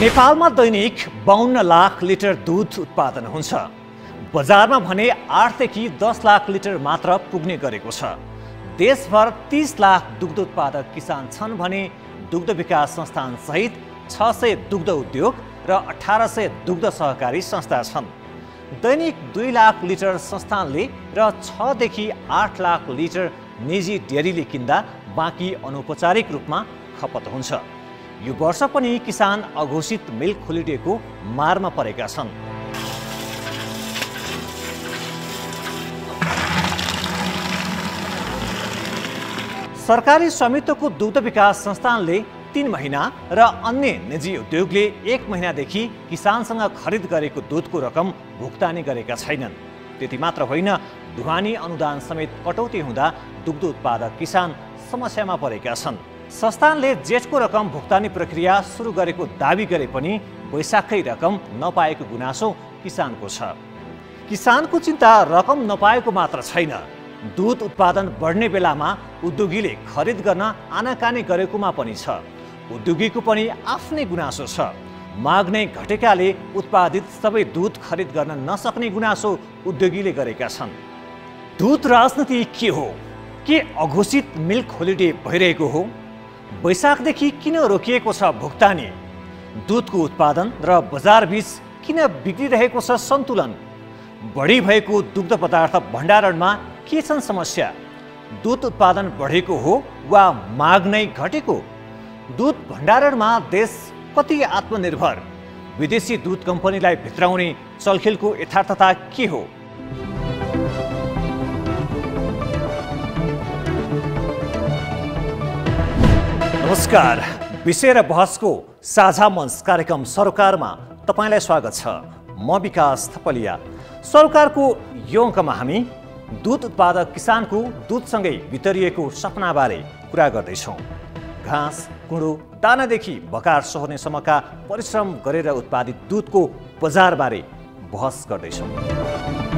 नेपालमा दैनिक बाहन्न लाख लिटर दुध उत्पादन हुन्छ बजारमा भने आठदेखि दस लाख लिटर मात्र पुग्ने गरेको छ देशभर तिस लाख दुग्ध उत्पादक किसान छन् भने दुग्ध विकास संस्थानसहित छ सय दुग्ध उद्योग र अठार सय दुग्ध सहकारी संस्था छन् दैनिक दुई लाख लिटर संस्थानले र छदेखि आठ लाख लिटर निजी डेयरीले किन्दा बाँकी अनौपचारिक रूपमा खपत हुन्छ यो वर्ष पनि किसान अघोषित मिल्क होलिडेको मारमा परेका छन् सरकारी स्वामित्वको दुग्ध विकास संस्थानले तिन महिना र अन्य निजी उद्योगले एक महिनादेखि किसानसँग खरिद गरेको दुधको रकम भुक्तानी गरेका छैनन् त्यति मात्र होइन धुवानी अनुदान समेत कटौती हुँदा दुग्ध उत्पादक किसान समस्यामा परेका छन् संस्थानले जेठको रकम भुक्तानी प्रक्रिया सुरु गरेको दावी गरे पनि वैशाखै रकम नपाएको गुनासो किसानको छ किसानको चिन्ता रकम नपाएको मात्र छैन दुध उत्पादन बढ्ने बेलामा उद्योगीले खरिद गर्न आनाकानी गरेकोमा पनि छ उद्योगीको पनि आफ्नै गुनासो छ माग नै घटेकाले उत्पादित सबै दुध खरिद गर्न नसक्ने गुनासो उद्योगीले गरेका छन् दुध राजनीति के हो के अघोषित मिल्क होलिडे भइरहेको हो वैशाखदेखि किन रोकिएको छ भुक्तानी दुधको उत्पादन र बजारबीच किन बिग्रिरहेको छ सन्तुलन बढी भएको दुग्ध पदार्थ भण्डारणमा के छन् समस्या दुध उत्पादन बढेको हो वा माग नै घटेको दुध भण्डारणमा देश कति आत्मनिर्भर विदेशी दुध कम्पनीलाई भित्राउने चलखेलको यथार्थता के हो नमस्कार विषय र बहसको साझा मञ्च कार्यक्रम सरकारमा तपाईँलाई स्वागत छ म विकास थपलिया सरकारको यो अङ्कमा हामी दुध उत्पादक किसानको दुधसँगै वितरिएको सपनाबारे कुरा गर्दैछौँ घाँस कुँडो दानादेखि बकार सोहोर्नेसम्मका परिश्रम गरेर उत्पादित दुधको बजारबारे बहस गर्दैछौँ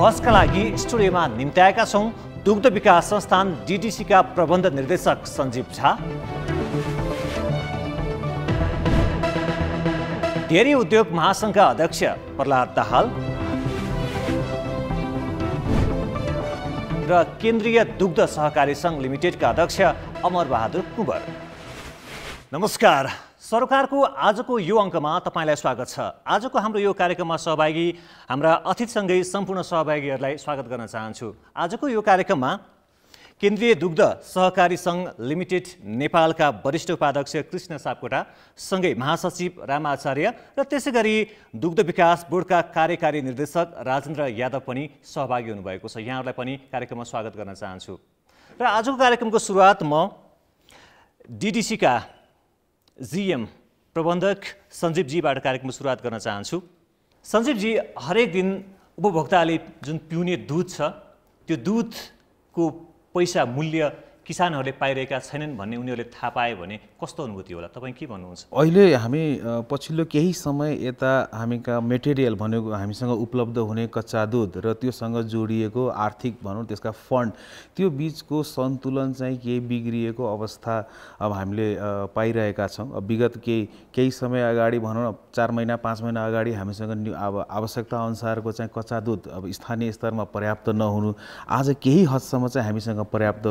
बहसका लागि स्टुडियोमा निम्त्याएका छौँ दुग्ध विकास संस्थान डिडिसीका प्रबन्ध निर्देशक सञ्जीव झा डेरी उद्योग महासङ्घका अध्यक्ष प्रहलाद दाहाल र केन्द्रीय दुग्ध सहकारी सङ्घ लिमिटेडका अध्यक्ष अमर बहादुर कुबर नमस्कार सरकारको आजको यो अङ्कमा तपाईँलाई स्वागत छ आजको हाम्रो यो कार्यक्रममा सहभागी हाम्रा अतिथिसँगै सम्पूर्ण सहभागीहरूलाई स्वागत गर्न चाहन्छु आजको यो कार्यक्रममा केन्द्रीय दुग्ध सहकारी सङ्घ लिमिटेड नेपालका वरिष्ठ उपाध्यक्ष कृष्ण सापकोटा सँगै महासचिव रामाचार्य आचार्य र त्यसै गरी दुग्ध विकास बोर्डका कार्यकारी निर्देशक राजेन्द्र यादव पनि सहभागी हुनुभएको छ यहाँहरूलाई पनि कार्यक्रममा स्वागत गर्न चाहन्छु र आजको कार्यक्रमको सुरुवात म डिडिसीका जिएम प्रबन्धक सञ्जीवजीबाट कार्यक्रम सुरुवात गर्न चाहन्छु सञ्जीवजी हरेक दिन उपभोक्ताले जुन पिउने दुध छ त्यो दुधको पैसा मूल्य किसानहरूले पाइरहेका छैनन् भन्ने उनीहरूले थाहा पायो भने कस्तो अनुभूति होला तपाईँ के भन्नुहुन्छ अहिले हामी पछिल्लो केही समय यता हामीका मेटेरियल भनेको हामीसँग उपलब्ध हुने कच्चा दुध र त्योसँग जोडिएको आर्थिक भनौँ त्यसका फन्ड त्यो बिचको सन्तुलन चाहिँ केही बिग्रिएको अवस्था अब हामीले पाइरहेका छौँ अब विगत केही केही समय अगाडि भनौँ न चार महिना पाँच महिना अगाडि हामीसँग अब आवश्यकता अनुसारको चाहिँ कच्चा दुध अब स्थानीय स्तरमा पर्याप्त नहुनु आज केही हदसम्म चाहिँ हामीसँग पर्याप्त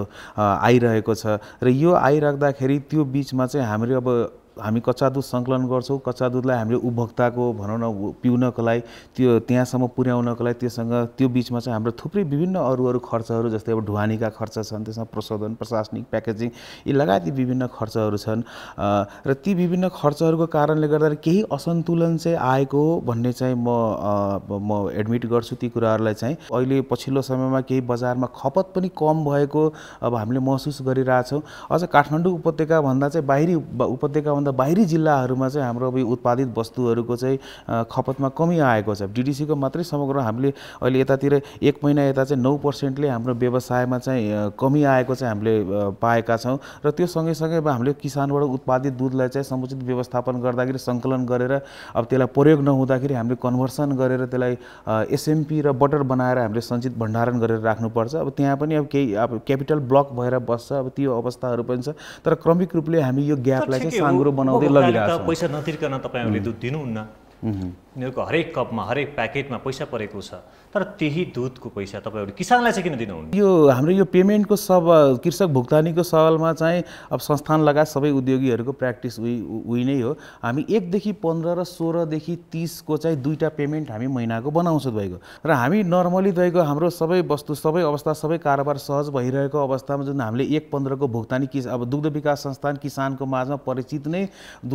आइरहेको छ र यो आइराख्दाखेरि त्यो बिचमा चाहिँ हाम्रो अब हामी कच्चा दुध सङ्कलन गर्छौँ कच्चा दुधलाई हामीले उपभोक्ताको भनौँ न पिउनको लागि त्यो त्यहाँसम्म पुर्याउनको लागि त्योसँग त्यो बिचमा चाहिँ हाम्रो थुप्रै विभिन्न अरू अरू खर्चहरू जस्तै अब ढुवानीका खर्च छन् त्यसमा प्रशोधन प्रशासनिक प्याकेजिङ यी लगायत विभिन्न खर्चहरू छन् र ती विभिन्न खर्चहरूको कारणले गर्दा केही असन्तुलन चाहिँ आएको भन्ने चाहिँ म म एडमिट गर्छु ती कुराहरूलाई चाहिँ अहिले पछिल्लो समयमा केही बजारमा खपत पनि कम भएको अब हामीले महसुस गरिरहेछौँ अझ काठमाडौँ उपत्यका भन्दा चाहिँ बाहिरी उपत्यका त्योभन्दा बाहिरी जिल्लाहरूमा चाहिँ हाम्रो अब यो उत्पादित वस्तुहरूको चाहिँ खपतमा कमी आएको छ डिडिसीको मात्रै समग्र हामीले अहिले यतातिर एक महिना यता चाहिँ नौ पर्सेन्टले हाम्रो व्यवसायमा चाहिँ कमी आएको चाहिँ हामीले पाएका छौँ र त्यो सँगैसँगै अब हामीले किसानबाट उत्पादित दुधलाई चाहिँ समुचित व्यवस्थापन गर्दाखेरि सङ्कलन गरेर अब त्यसलाई प्रयोग नहुँदाखेरि हामीले कन्भर्सन गरेर त्यसलाई एसएमपी र बटर बनाएर हामीले सञ्चित भण्डारण गरेर राख्नुपर्छ अब त्यहाँ पनि अब केही अब क्यापिटल ब्लक भएर बस्छ अब त्यो अवस्थाहरू पनि छ तर क्रमिक रूपले हामी यो ग्यापलाई चाहिँ बनाउँदै लगिरहेको छ पैसा नतिर्कन तपाईँहरूले दुध दिनुहुन्न यिनीहरूको हरेक कपमा हरेक प्याकेटमा पैसा परेको छ तर त्यही दुधको पैसा तपाईँहरू किसानलाई चाहिँ किन दिनुहुन्छ यो हाम्रो यो पेमेन्टको सब कृषक भुक्तानीको सवालमा चाहिँ अब संस्थान लगायत सबै उद्योगीहरूको प्र्याक्टिस उही उही नै हो हामी एकदेखि पन्ध्र र सोह्रदेखि तिसको चाहिँ दुईवटा पेमेन्ट हामी महिनाको बनाउँछौँ तपाईँको र हामी नर्मली तपाईँको हाम्रो सबै वस्तु सबै अवस्था सबै कारोबार सहज भइरहेको अवस्थामा जुन हामीले एक पन्ध्रको भुक्तानी किस अब दुग्ध विकास संस्थान किसानको माझमा परिचित नै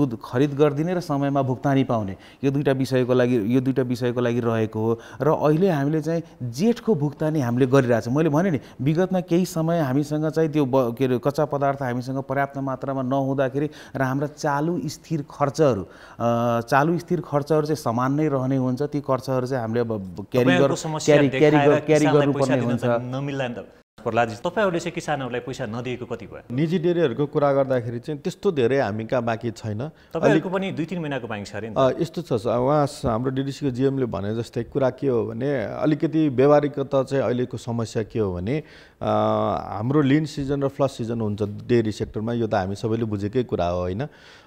दुध खरिद गरिदिने र समयमा भुक्तानी पाउने यो दुईवटा विषय विषयको लागि यो दुईवटा विषयको लागि रहेको हो र अहिले हामीले चाहिँ जेठको भुक्तानी हामीले छ मैले भने नि विगतमा केही समय हामीसँग चाहिँ त्यो के अरे कच्चा पदार्थ हामीसँग पर्याप्त मात्रामा नहुँदाखेरि र हाम्रा चालु स्थिर खर्चहरू चालु स्थिर खर्चहरू चाहिँ समान नै रहने हुन्छ ती खर्चहरू चाहिँ हामीले अब क्यारी क्यारी क्यारी गर्नुपर्ने हुन्छ प्रहलादजी तपाईँहरूले चाहिँ किसानहरूलाई पैसा नदिएको कति भयो निजी डेरीहरूको कुरा गर्दाखेरि चाहिँ त्यस्तो धेरै हामी कहाँ बाँकी छैन तपाईँहरूको पनि दुई तिन महिनाको बाँकी छ अरे यस्तो छ उहाँ हाम्रो डिडिसीको जिएमले भने जस्तै कुरा के हो भने अलिकति व्यावहारिकता चाहिँ अहिलेको समस्या के हो भने हाम्रो लिन सिजन र फ्लस सिजन हुन्छ डेरी सेक्टरमा यो त हामी सबैले बुझेकै कुरा हो होइन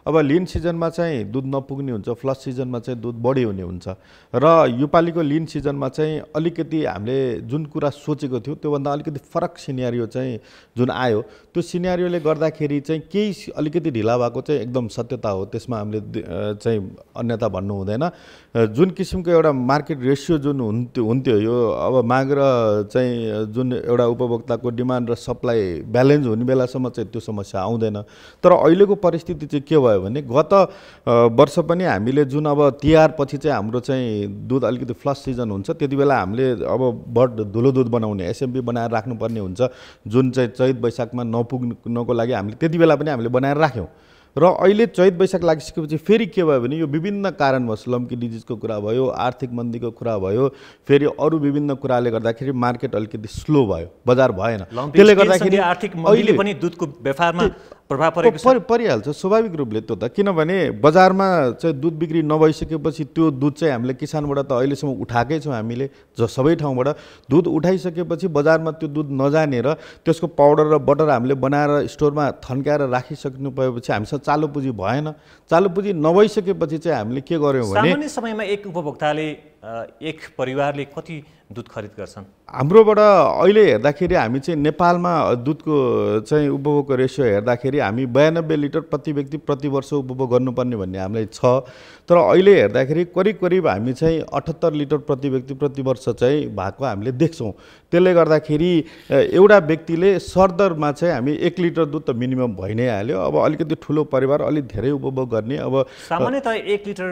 अब लिन सिजनमा चाहिँ दुध नपुग्ने हुन्छ फ्लस सिजनमा चाहिँ दुध बढी हुने हुन्छ र योपालिको लिन सिजनमा चाहिँ अलिकति हामीले जुन कुरा सोचेको थियो त्योभन्दा अलिकति फरक सिनेरियो चाहिँ जुन आयो त्यो सिनेरियोले गर्दाखेरि चाहिँ केही अलिकति ढिला भएको चाहिँ एकदम सत्यता हो त्यसमा हामीले चाहिँ अन्यथा भन्नु हुँदैन जुन किसिमको एउटा मार्केट रेसियो जुन हुन्थ्यो हुन्थ्यो यो अब माग र चाहिँ जुन एउटा उपभोक्ता ताको डिमान्ड र सप्लाई ब्यालेन्स हुने बेलासम्म चाहिँ त्यो समस्या आउँदैन तर अहिलेको परिस्थिति चाहिँ के भयो भने गत वर्ष पनि हामीले जुन अब तिहार पछि चाहिँ हाम्रो चाहिँ दुध अलिकति फ्लस सिजन हुन्छ त्यति बेला हामीले अब बड धुलो दुध बनाउने एसएमपी बनाएर राख्नुपर्ने हुन्छ जुन चाहिँ चैत वैशाखमा नपुग्नको लागि हामीले त्यति बेला पनि हामीले बनाएर राख्यौँ र अहिले चैत वैशाख लागिसकेपछि फेरि के भयो भने यो विभिन्न कारणवश लम्की डिजिजको कुरा भयो आर्थिक मन्दीको कुरा भयो फेरि अरू विभिन्न कुराले गर्दाखेरि मार्केट अलिकति स्लो भयो बजार भएन त्यसले गर्दाखेरि आर्थिक अहिले पनि दुधको व्यापारमा प्रभाव परेको परि परिहाल्छ स्वाभाविक रूपले त्यो त किनभने बजारमा चाहिँ दुध बिक्री नभइसकेपछि त्यो दुध चाहिँ हामीले किसानबाट त अहिलेसम्म उठाएकै छौँ हामीले ज सबै ठाउँबाट दुध उठाइसकेपछि बजारमा त्यो दुध नजानेर त्यसको पाउडर र बटर हामीले बनाएर स्टोरमा थन्काएर राखिसक्नु भएपछि हामीसँग चालु पुँजी भएन चालु पुँजी नभइसकेपछि चाहिँ हामीले के गर्यौँ भने समयमा एक उपभोक्ताले एक परिवारले कति दुध खरिद गर्छन् हाम्रोबाट अहिले हेर्दाखेरि हामी चाहिँ नेपालमा दुधको चाहिँ उपभोगको रेसियो हेर्दाखेरि हामी बयानब्बे लिटर प्रति व्यक्ति प्रति वर्ष उपभोग गर्नुपर्ने भन्ने हामीलाई छ तर अहिले हेर्दाखेरि करिब करिब हामी चाहिँ अठहत्तर लिटर प्रति व्यक्ति प्रति वर्ष चाहिँ भएको हामीले देख्छौँ त्यसले गर्दाखेरि एउटा व्यक्तिले सरदरमा चाहिँ हामी एक लिटर दुध त मिनिमम भइ नै हाल्यो अब अलिकति ठुलो परिवार अलिक धेरै उपभोग गर्ने अब सामान्यतः एक लिटर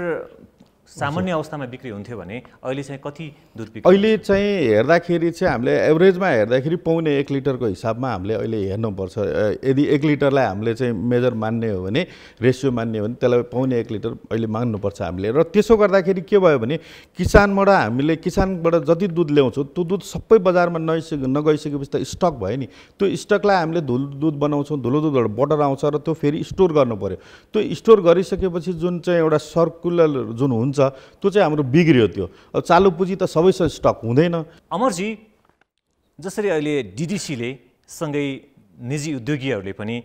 सामान्य अवस्थामा बिक्री हुन्थ्यो भने अहिले चाहिँ कति दुध बिक्री अहिले चाहिँ हेर्दाखेरि चाहिँ हामीले एभरेजमा हेर्दाखेरि पाउने एक लिटरको हिसाबमा हामीले अहिले हेर्नुपर्छ यदि एक लिटरलाई हामीले चाहिँ मेजर मान्ने हो भने रेसियो मान्ने हो भने त्यसलाई पाउने एक लिटर अहिले माग्नुपर्छ हामीले र त्यसो गर्दाखेरि के भयो भने किसानबाट हामीले किसानबाट जति दुध ल्याउँछौँ त्यो दुध सबै बजारमा नइसक नगइसकेपछि त स्टक भयो नि त्यो स्टकलाई हामीले धुल दुध बनाउँछौँ धुलो दुधबाट बटर आउँछ र त्यो फेरि स्टोर गर्नु पऱ्यो त्यो स्टोर गरिसकेपछि जुन चाहिँ एउटा सर्कुलर जुन हुन्छ हुन्छ त्यो चाहिँ हाम्रो बिग्रियो त्यो अब चालु पुँजी त सबैसँग स्टक हुँदैन अमरजी जसरी अहिले डिडिसीले सँगै निजी उद्योगीहरूले पनि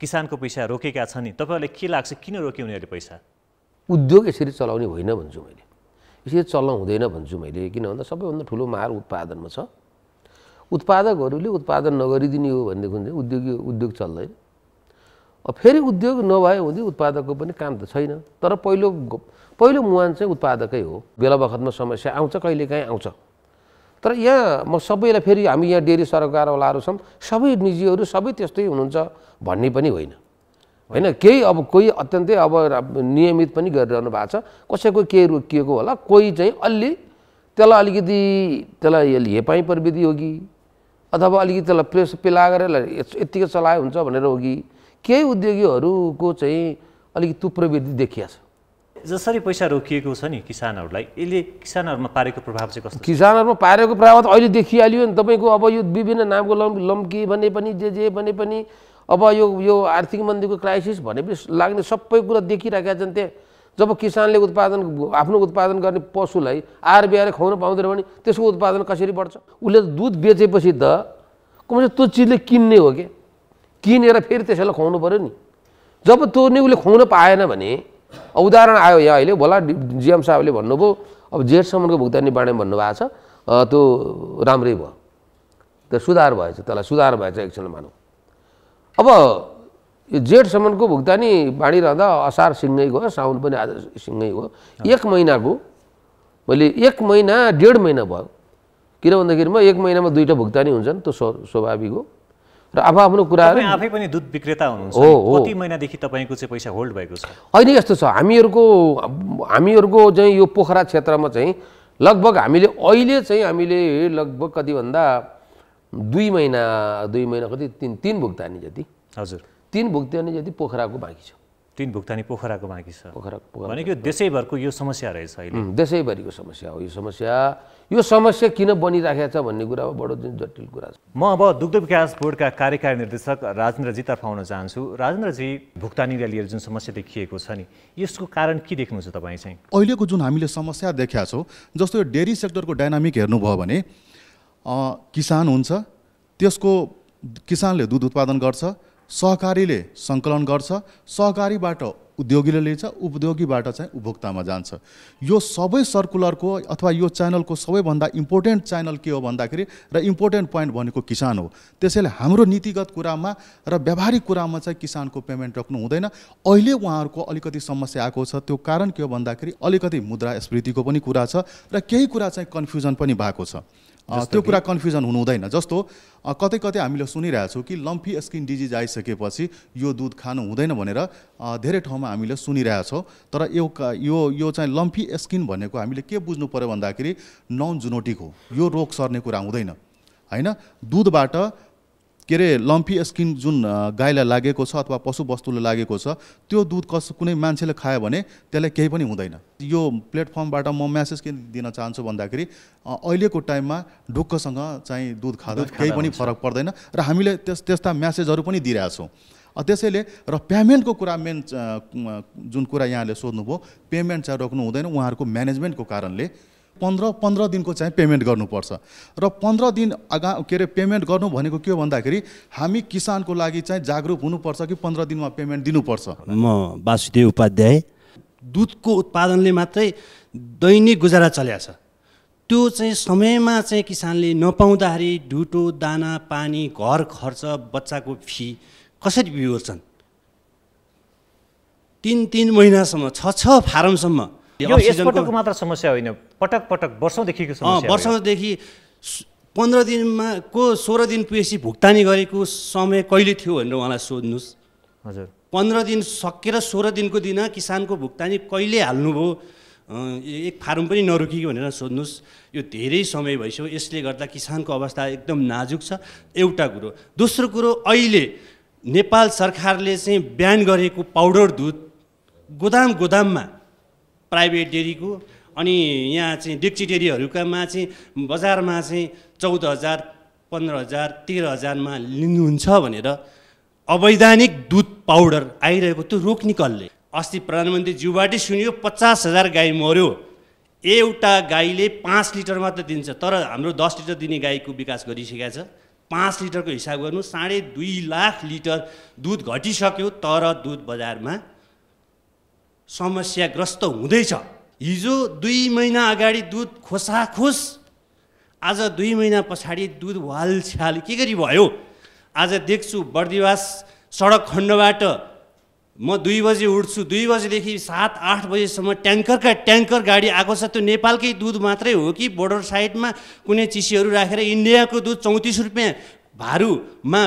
किसानको पैसा रोकेका छन् नि तपाईँहरूलाई के लाग्छ किन रोक्यो उनीहरूले पैसा उद्योग यसरी चलाउने होइन भन्छु मैले यसरी चल्न हुँदैन भन्छु मैले किन भन्दा सबैभन्दा ठुलो मार उत्पादनमा छ उत्पादकहरूले उत्पादन नगरिदिने हो भनेदेखि चाहिँ उद्योगी उद्योग चल्दैन फेरि उद्योग नभए हुँदै उत्पादकको पनि काम त छैन तर पहिलो पहिलो मुहान चाहिँ उत्पादकै हो बेला बखतमा समस्या आउँछ कहिलेकाहीँ आउँछ तर यहाँ म सबैलाई फेरि हामी यहाँ डेरी सरकारवालाहरू छौँ सबै निजीहरू सबै त्यस्तै हुनुहुन्छ भन्ने पनि होइन होइन केही अब कोही अत्यन्तै अब नियमित पनि गरिरहनु भएको छ कसैको केही रोकिएको होला कोही चाहिँ अलि त्यसलाई अलिकति त्यसलाई हेपाइ प्रविधि हो कि अथवा अलिकति त्यसलाई प्रेस पेला गरेर यत्तिकै चलायो हुन्छ भनेर हो कि केही उद्योगीहरूको चाहिँ अलिकति तुप्रविधि देखिया छ जसरी पैसा रोकिएको छ नि किसानहरूलाई यसले किसानहरूमा पारेको प्रभाव चाहिँ कस्तो किसानहरूमा पारेको प्रभाव त अहिले देखिहाल्यो नि तपाईँको अब यो विभिन्न नामको लम् लम्की भने पनि जे जे भने पनि अब यो यो आर्थिक मन्दीको क्राइसिस भने पनि लाग्ने सबै कुरा देखिरहेका छन् त्यहाँ जब किसानले उत्पादन आफ्नो उत्पादन गर्ने पशुलाई आर बिहार खुवाउन पाउँदैन भने त्यसको उत्पादन कसरी बढ्छ उसले दुध बेचेपछि त कमसे त्यो चिजले किन्ने हो क्या किनेर फेरि त्यसैलाई खुवाउनु पऱ्यो नि जब त्यो नै उसले खुवाउन पाएन भने उदाहरण आयो यहाँ अहिले भोला जिएम साहबले भन्नुभयो अब जेठसम्मको भुक्तानी बाँडेमा भन्नुभएको छ त्यो राम्रै भयो त्यो सुधार भएछ त्यसलाई सुधार भएछ एकछिन मानौँ अब यो जेठसम्मको भुक्तानी बाँडिरहँदा असार सिँगै गयो साउन पनि आज सिँगै गयो एक महिनाको मैले एक महिना डेढ महिना भयो किन म एक महिनामा दुईवटा भुक्तानी हुन्छन् त्यो स्वाभाविक हो र अब आफ्नो कुराहरू आफै पनि दुध विक्रेता हुनुहुन्छ कति महिनादेखि तपाईँको चाहिँ पैसा होल्ड भएको छ अहिले यस्तो छ हामीहरूको हामीहरूको चाहिँ यो पोखरा क्षेत्रमा चाहिँ लगभग हामीले अहिले चाहिँ हामीले लगभग कति भन्दा दुई महिना दुई महिना कति तिन तिन भुक्तानी जति हजुर तिन भुक्तानी जति पोखराको बाँकी छ तिन भुक्तानी पोखराको बाँकी छ पोखरा भनेको देशैभरको यो समस्या रहेछ अहिले देशैभरिको समस्या हो यो समस्या यो समस्या किन बनिराखेको छ भन्ने कुरा बडो जटिल कुरा छ म अब दुग्ध विकास बोर्डका कार्यकारी निर्देशक राजेन्द्रजी तर्फ आउन चाहन्छु राजेन्द्रजी भुक्तानीलाई लिएर जुन समस्या देखिएको छ नि यसको कारण के देख्नुहुन्छ तपाईँ चाहिँ अहिलेको जुन हामीले समस्या देखाएको छौँ जस्तो यो डेरी सेक्टरको डाइनामिक हेर्नुभयो भने किसान हुन्छ त्यसको किसानले दुध उत्पादन गर्छ सहकारीले सङ्कलन गर्छ सहकारीबाट उद्योगीले लिन्छ उद्योगीबाट चाहिँ उपभोक्तामा जान्छ यो सबै सर्कुलरको अथवा यो च्यानलको सबैभन्दा इम्पोर्टेन्ट च्यानल के हो भन्दाखेरि र इम्पोर्टेन्ट पोइन्ट भनेको किसान हो त्यसैले हाम्रो नीतिगत कुरामा र व्यावहारिक कुरामा चाहिँ किसानको पेमेन्ट रोक्नु हुँदैन अहिले उहाँहरूको अलिकति समस्या आएको छ त्यो कारण के हो भन्दाखेरि अलिकति मुद्रा स्फीतिको पनि कुरा छ र केही कुरा चाहिँ कन्फ्युजन पनि भएको छ त्यो कुरा कन्फ्युजन हुनु हुँदैन जस्तो कतै कतै हामीले सुनिरहेछौँ कि लम्फी स्किन डिजिज आइसकेपछि यो दुध खानु हुँदैन भनेर धेरै ठाउँमा हामीले सुनिरहेछौँ तर यो यो यो चाहिँ लम्फी स्किन भनेको हामीले के बुझ्नु पऱ्यो भन्दाखेरि नन जुनोटिक हो यो रोग सर्ने कुरा हुँदैन होइन दुधबाट के अरे लम्फी स्किन जुन गाईलाई लागेको छ अथवा पशुवस्तुले लागेको छ त्यो दुध कस कुनै मान्छेले खायो भने त्यसलाई केही पनि हुँदैन यो प्लेटफर्मबाट म म्यासेज के दिन चाहन्छु भन्दाखेरि अहिलेको टाइममा ढुक्कसँग चाहिँ दुध खाँदा केही पनि फरक पर्दैन र हामीले त्यस त्यस्ता म्यासेजहरू पनि दिइरहेछौँ त्यसैले र पेमेन्टको कुरा मेन जुन कुरा यहाँले सोध्नुभयो पेमेन्ट चाहिँ रोक्नु हुँदैन उहाँहरूको म्यानेजमेन्टको कारणले पन्ध्र पन्ध्र दिनको चाहिँ पेमेन्ट गर्नुपर्छ र पन्ध्र दिन अगा के अरे पेमेन्ट गर्नु भनेको के हो भन्दाखेरि हामी किसानको लागि चाहिँ जागरुक हुनुपर्छ कि पन्ध्र दिनमा पेमेन्ट दिनुपर्छ म वासुदेव उपाध्याय दुधको उत्पादनले मात्रै दैनिक गुजारा चल्या छ त्यो चाहिँ समयमा चाहिँ किसानले नपाउँदाखेरि ढुटो दाना पानी घर खर्च बच्चाको फी कसरी बिहोर्छन् तिन तिन महिनासम्म छ छ फारमसम्म यो यसपटकको मात्र समस्या होइन पटक पटक वर्षौँदेखिको समस्या वर्षौँदेखि पन्ध्र दिनमा को सोह्र दिन पिएसी भुक्तानी गरेको समय कहिले थियो भनेर उहाँलाई सोध्नुहोस् हजुर पन्ध्र दिन सकेर सोह्र दिनको दिन किसानको भुक्तानी कहिले हाल्नुभयो एक फारम पनि नरोकी भनेर सोध्नुहोस् यो धेरै समय भइसक्यो यसले गर्दा किसानको अवस्था एकदम नाजुक छ एउटा कुरो दोस्रो कुरो अहिले नेपाल सरकारले चाहिँ बिहान गरेको पाउडर दुध गोदाम गोदाममा प्राइभेट डेरीको अनि यहाँ चाहिँ डेक्ची डेरीहरूकामा चाहिँ बजारमा चाहिँ चौध हजार पन्ध्र हजार तेह्र हजारमा लिनुहुन्छ भनेर अवैधानिक दुध पाउडर आइरहेको त्यो रोक कसले अस्ति प्रधानमन्त्री प्रधानमन्त्रीज्यूबाटै सुन्यो पचास हजार गाई मऱ्यो एउटा गाईले पाँच लिटर मात्र दिन्छ तर हाम्रो दस लिटर दिने गाईको विकास गरिसकेका छ पाँच लिटरको हिसाब गर्नु साढे दुई लाख लिटर दुध घटिसक्यो तर दुध बजारमा समस्याग्रस्त हुँदैछ हिजो दुई महिना अगाडि दुध खोसाखोस आज दुई महिना पछाडि दुध वाल छ्याल के गरी भयो आज देख्छु बर्दिवास सडक खण्डबाट म दुई बजे उठ्छु दुई बजेदेखि सात आठ बजेसम्म ट्याङ्करका ट्याङ्कर गाडी आएको छ त्यो नेपालकै दुध मात्रै हो कि बोर्डर साइडमा कुनै चिसीहरू राखेर इन्डियाको दुध चौतिस रुपियाँ भारूमा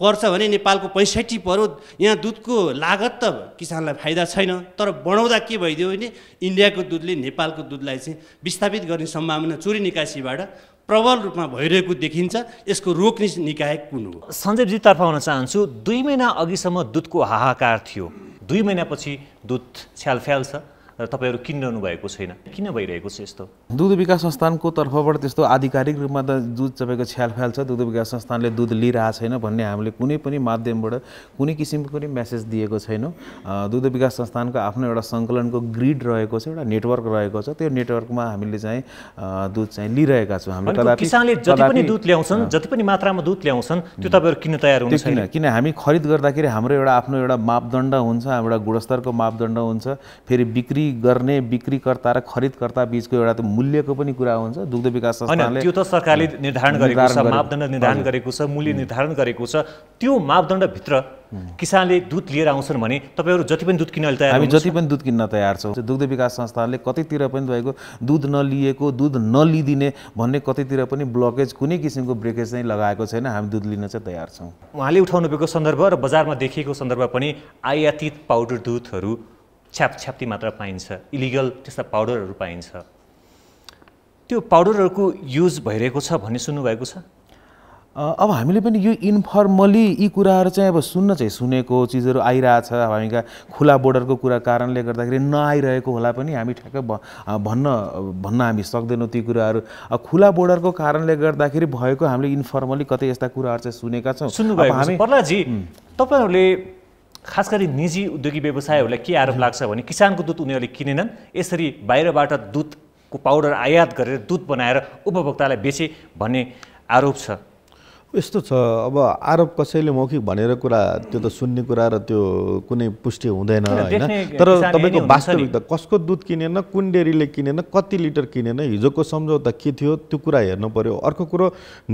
पर्छ भने नेपालको पैँसठी परो यहाँ दुधको लागत त किसानलाई फाइदा छैन तर बढाउँदा के भइदियो भने इन्डियाको दुधले नेपालको दुधलाई चाहिँ विस्थापित गर्ने सम्भावना चोरी निकासीबाट प्रबल रूपमा भइरहेको देखिन्छ यसको रोक्ने निकाय कुन हो तर्फ आउन चाहन्छु दुई महिना अघिसम्म दुधको हाहाकार थियो दुई महिनापछि दुध छ्यालफ्याल छ र तपाईँहरू किनिरहनु भएको छैन किन भइरहेको छ यस्तो दुध विकास संस्थानको तर्फबाट त्यस्तो आधिकारिक रूपमा त दुध तपाईँको छ्यालफ्याल छ दुध विकास संस्थानले दुध लिइरहेको छैन भन्ने हामीले कुनै पनि माध्यमबाट कुनै किसिमको पनि मेसेज दिएको छैनौँ दुध विकास संस्थानको आफ्नो एउटा सङ्कलनको ग्रिड रहेको छ एउटा नेटवर्क रहेको छ त्यो नेटवर्कमा हामीले चाहिँ दुध चाहिँ लिइरहेका छौँ हामीले किसानले जति पनि दुध ल्याउँछन् जति पनि मात्रामा दुध ल्याउँछन् त्यो तपाईँहरू किन्न तयार हुन्छ किन किन हामी खरिद गर्दाखेरि हाम्रो एउटा आफ्नो एउटा मापदण्ड हुन्छ एउटा गुणस्तरको मापदण्ड हुन्छ फेरि बिक्री बिक्री गर्ने बिक्रीकर्ता र खरिदकर्ता बिचको एउटा त्यो मूल्यको पनि कुरा हुन्छ दुग्ध विकास संस्थानले त्यो त सरकारले निर्धारण गरेको छ मापदण्ड निर्धारण गरेको छ मूल्य निर्धारण गरेको छ त्यो मापदण्डभित्र किसानले दुध लिएर आउँछन् भने तपाईँहरू जति पनि दुध किन्न तयार हामी जति पनि दुध किन्न तयार छौँ दुग्ध विकास संस्थाले कतैतिर पनि तपाईँको दुध नलिएको दुध नलिदिने भन्ने कतैतिर पनि ब्लकेज कुनै किसिमको ब्रेकेज चाहिँ लगाएको छैन हामी दुध लिन चाहिँ तयार छौँ उहाँले उठाउनु भएको सन्दर्भ र बजारमा देखिएको सन्दर्भ पनि आयातित पाउडर दुधहरू छ्याप छ्याप्ती मात्र पाइन्छ इलिगल त्यस्ता पाउडरहरू पाइन्छ त्यो पाउडरहरूको युज भइरहेको छ भन्ने सुन्नुभएको छ अब हामीले पनि यो इन्फर्मली यी कुराहरू चाहिँ अब सुन्न चाहिँ सुनेको चिजहरू आइरहेछ अब हामीका खुला बोर्डरको कुरा कारणले गर्दाखेरि नआइरहेको होला पनि हामी ठ्याक्कै भन्न भन्न हामी सक्दैनौँ ती कुराहरू खुला बोर्डरको कारणले गर्दाखेरि भएको हामीले इन्फर्मली कतै यस्ता कुराहरू चाहिँ सुनेका छौँ सुन्नुभयो हामी प्रहलादजी तपाईँहरूले खास गरी निजी उद्योगी व्यवसायहरूलाई के आरोप लाग्छ भने किसानको दुध उनीहरूले किनेनन् यसरी बाहिरबाट दुधको पाउडर आयात गरेर दुध बनाएर उपभोक्तालाई बेचे भन्ने आरोप छ यस्तो छ अब आरोप कसैले मौखिक भनेर कुरा त्यो त सुन्ने कुरा र त्यो कुनै पुष्टि हुँदैन होइन तर तपाईँको वास्तविकता कसको दुध किनेन कुन डेरीले किनेन कति लिटर किनेन हिजोको सम्झौता के थियो त्यो कुरा हेर्नु पऱ्यो अर्को कुरो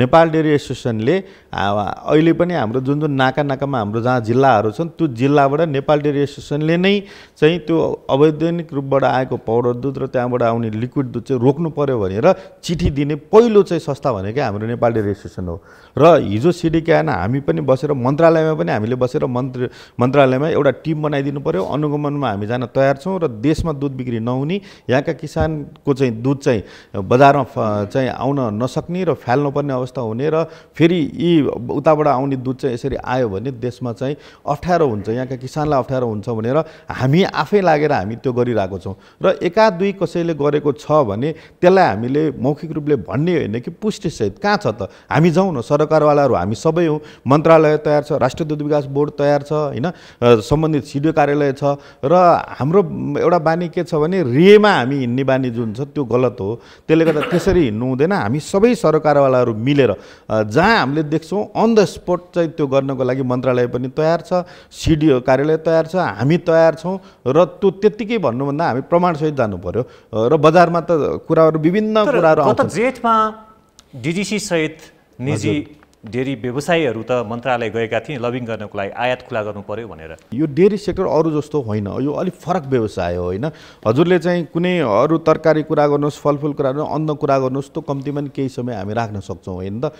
नेपाल डेरी एसोसिएसनले अहिले पनि हाम्रो जुन जुन नाका नाकामा हाम्रो जहाँ जिल्लाहरू छन् त्यो जिल्लाबाट नेपाल डेरी एसोसिएसनले नै चाहिँ त्यो अवैधानिक रूपबाट आएको पाउडर दुध र त्यहाँबाट आउने लिक्विड दुध चाहिँ रोक्नु पऱ्यो भनेर चिठी दिने पहिलो चाहिँ संस्था भनेकै हाम्रो नेपाल डेरी एसोसिएसन हो र र हिजो सिडिके आएन हामी पनि बसेर मन्त्रालयमा पनि हामीले बसेर मन्त्र मन्त्रालयमा एउटा टिम बनाइदिनु पऱ्यो अनुगमनमा हामी जान तयार छौँ र देशमा दुध बिक्री नहुने यहाँका किसानको चाहिँ दुध चाहिँ बजारमा चाहिँ आउन नसक्ने र फाल्नुपर्ने अवस्था हुने र फेरि यी उताबाट आउने दुध चाहिँ यसरी आयो भने देशमा चाहिँ अप्ठ्यारो हुन्छ यहाँका किसानलाई अप्ठ्यारो हुन्छ भनेर हामी आफै लागेर हामी त्यो गरिरहेको छौँ र एका दुई कसैले गरेको छ भने त्यसलाई हामीले मौखिक रूपले भन्ने होइन कि पुष्टिसहित कहाँ छ त हामी जाउँ न सरकार सरकारवालाहरू हामी सबै हौँ मन्त्रालय तयार छ राष्ट्रिय दुध विकास बोर्ड तयार छ होइन सम्बन्धित सिडिओ कार्यालय छ र हाम्रो एउटा बानी के छ भने रेमा हामी हिँड्ने बानी जुन छ त्यो गलत हो त्यसले गर्दा त्यसरी हिँड्नु हुँदैन हामी सबै सरकारवालाहरू मिलेर जहाँ हामीले देख्छौँ अन द स्पोट चाहिँ त्यो गर्नको लागि मन्त्रालय पनि तयार छ सिडिओ कार्यालय तयार छ हामी तयार छौँ र त्यो त्यत्तिकै भन्नुभन्दा हामी प्रमाणसहित जानु पऱ्यो र बजारमा त कुराहरू विभिन्न कुराहरू जेठमा डिजिसी सहित निजी डेरी व्यवसायीहरू त मन्त्रालय गएका थिए लभिङ गर्नको लागि आयात खुला गर्नु पर्यो भनेर यो डेरी सेक्टर अरू जस्तो होइन यो अलिक फरक व्यवसाय हो होइन हजुरले चाहिँ कुनै अरू तरकारी कुरा गर्नुहोस् फलफुल कुरा गर्नुहोस् अन्न कुरा गर्नुहोस् त कम्तीमा पनि केही समय हामी राख्न सक्छौँ होइन त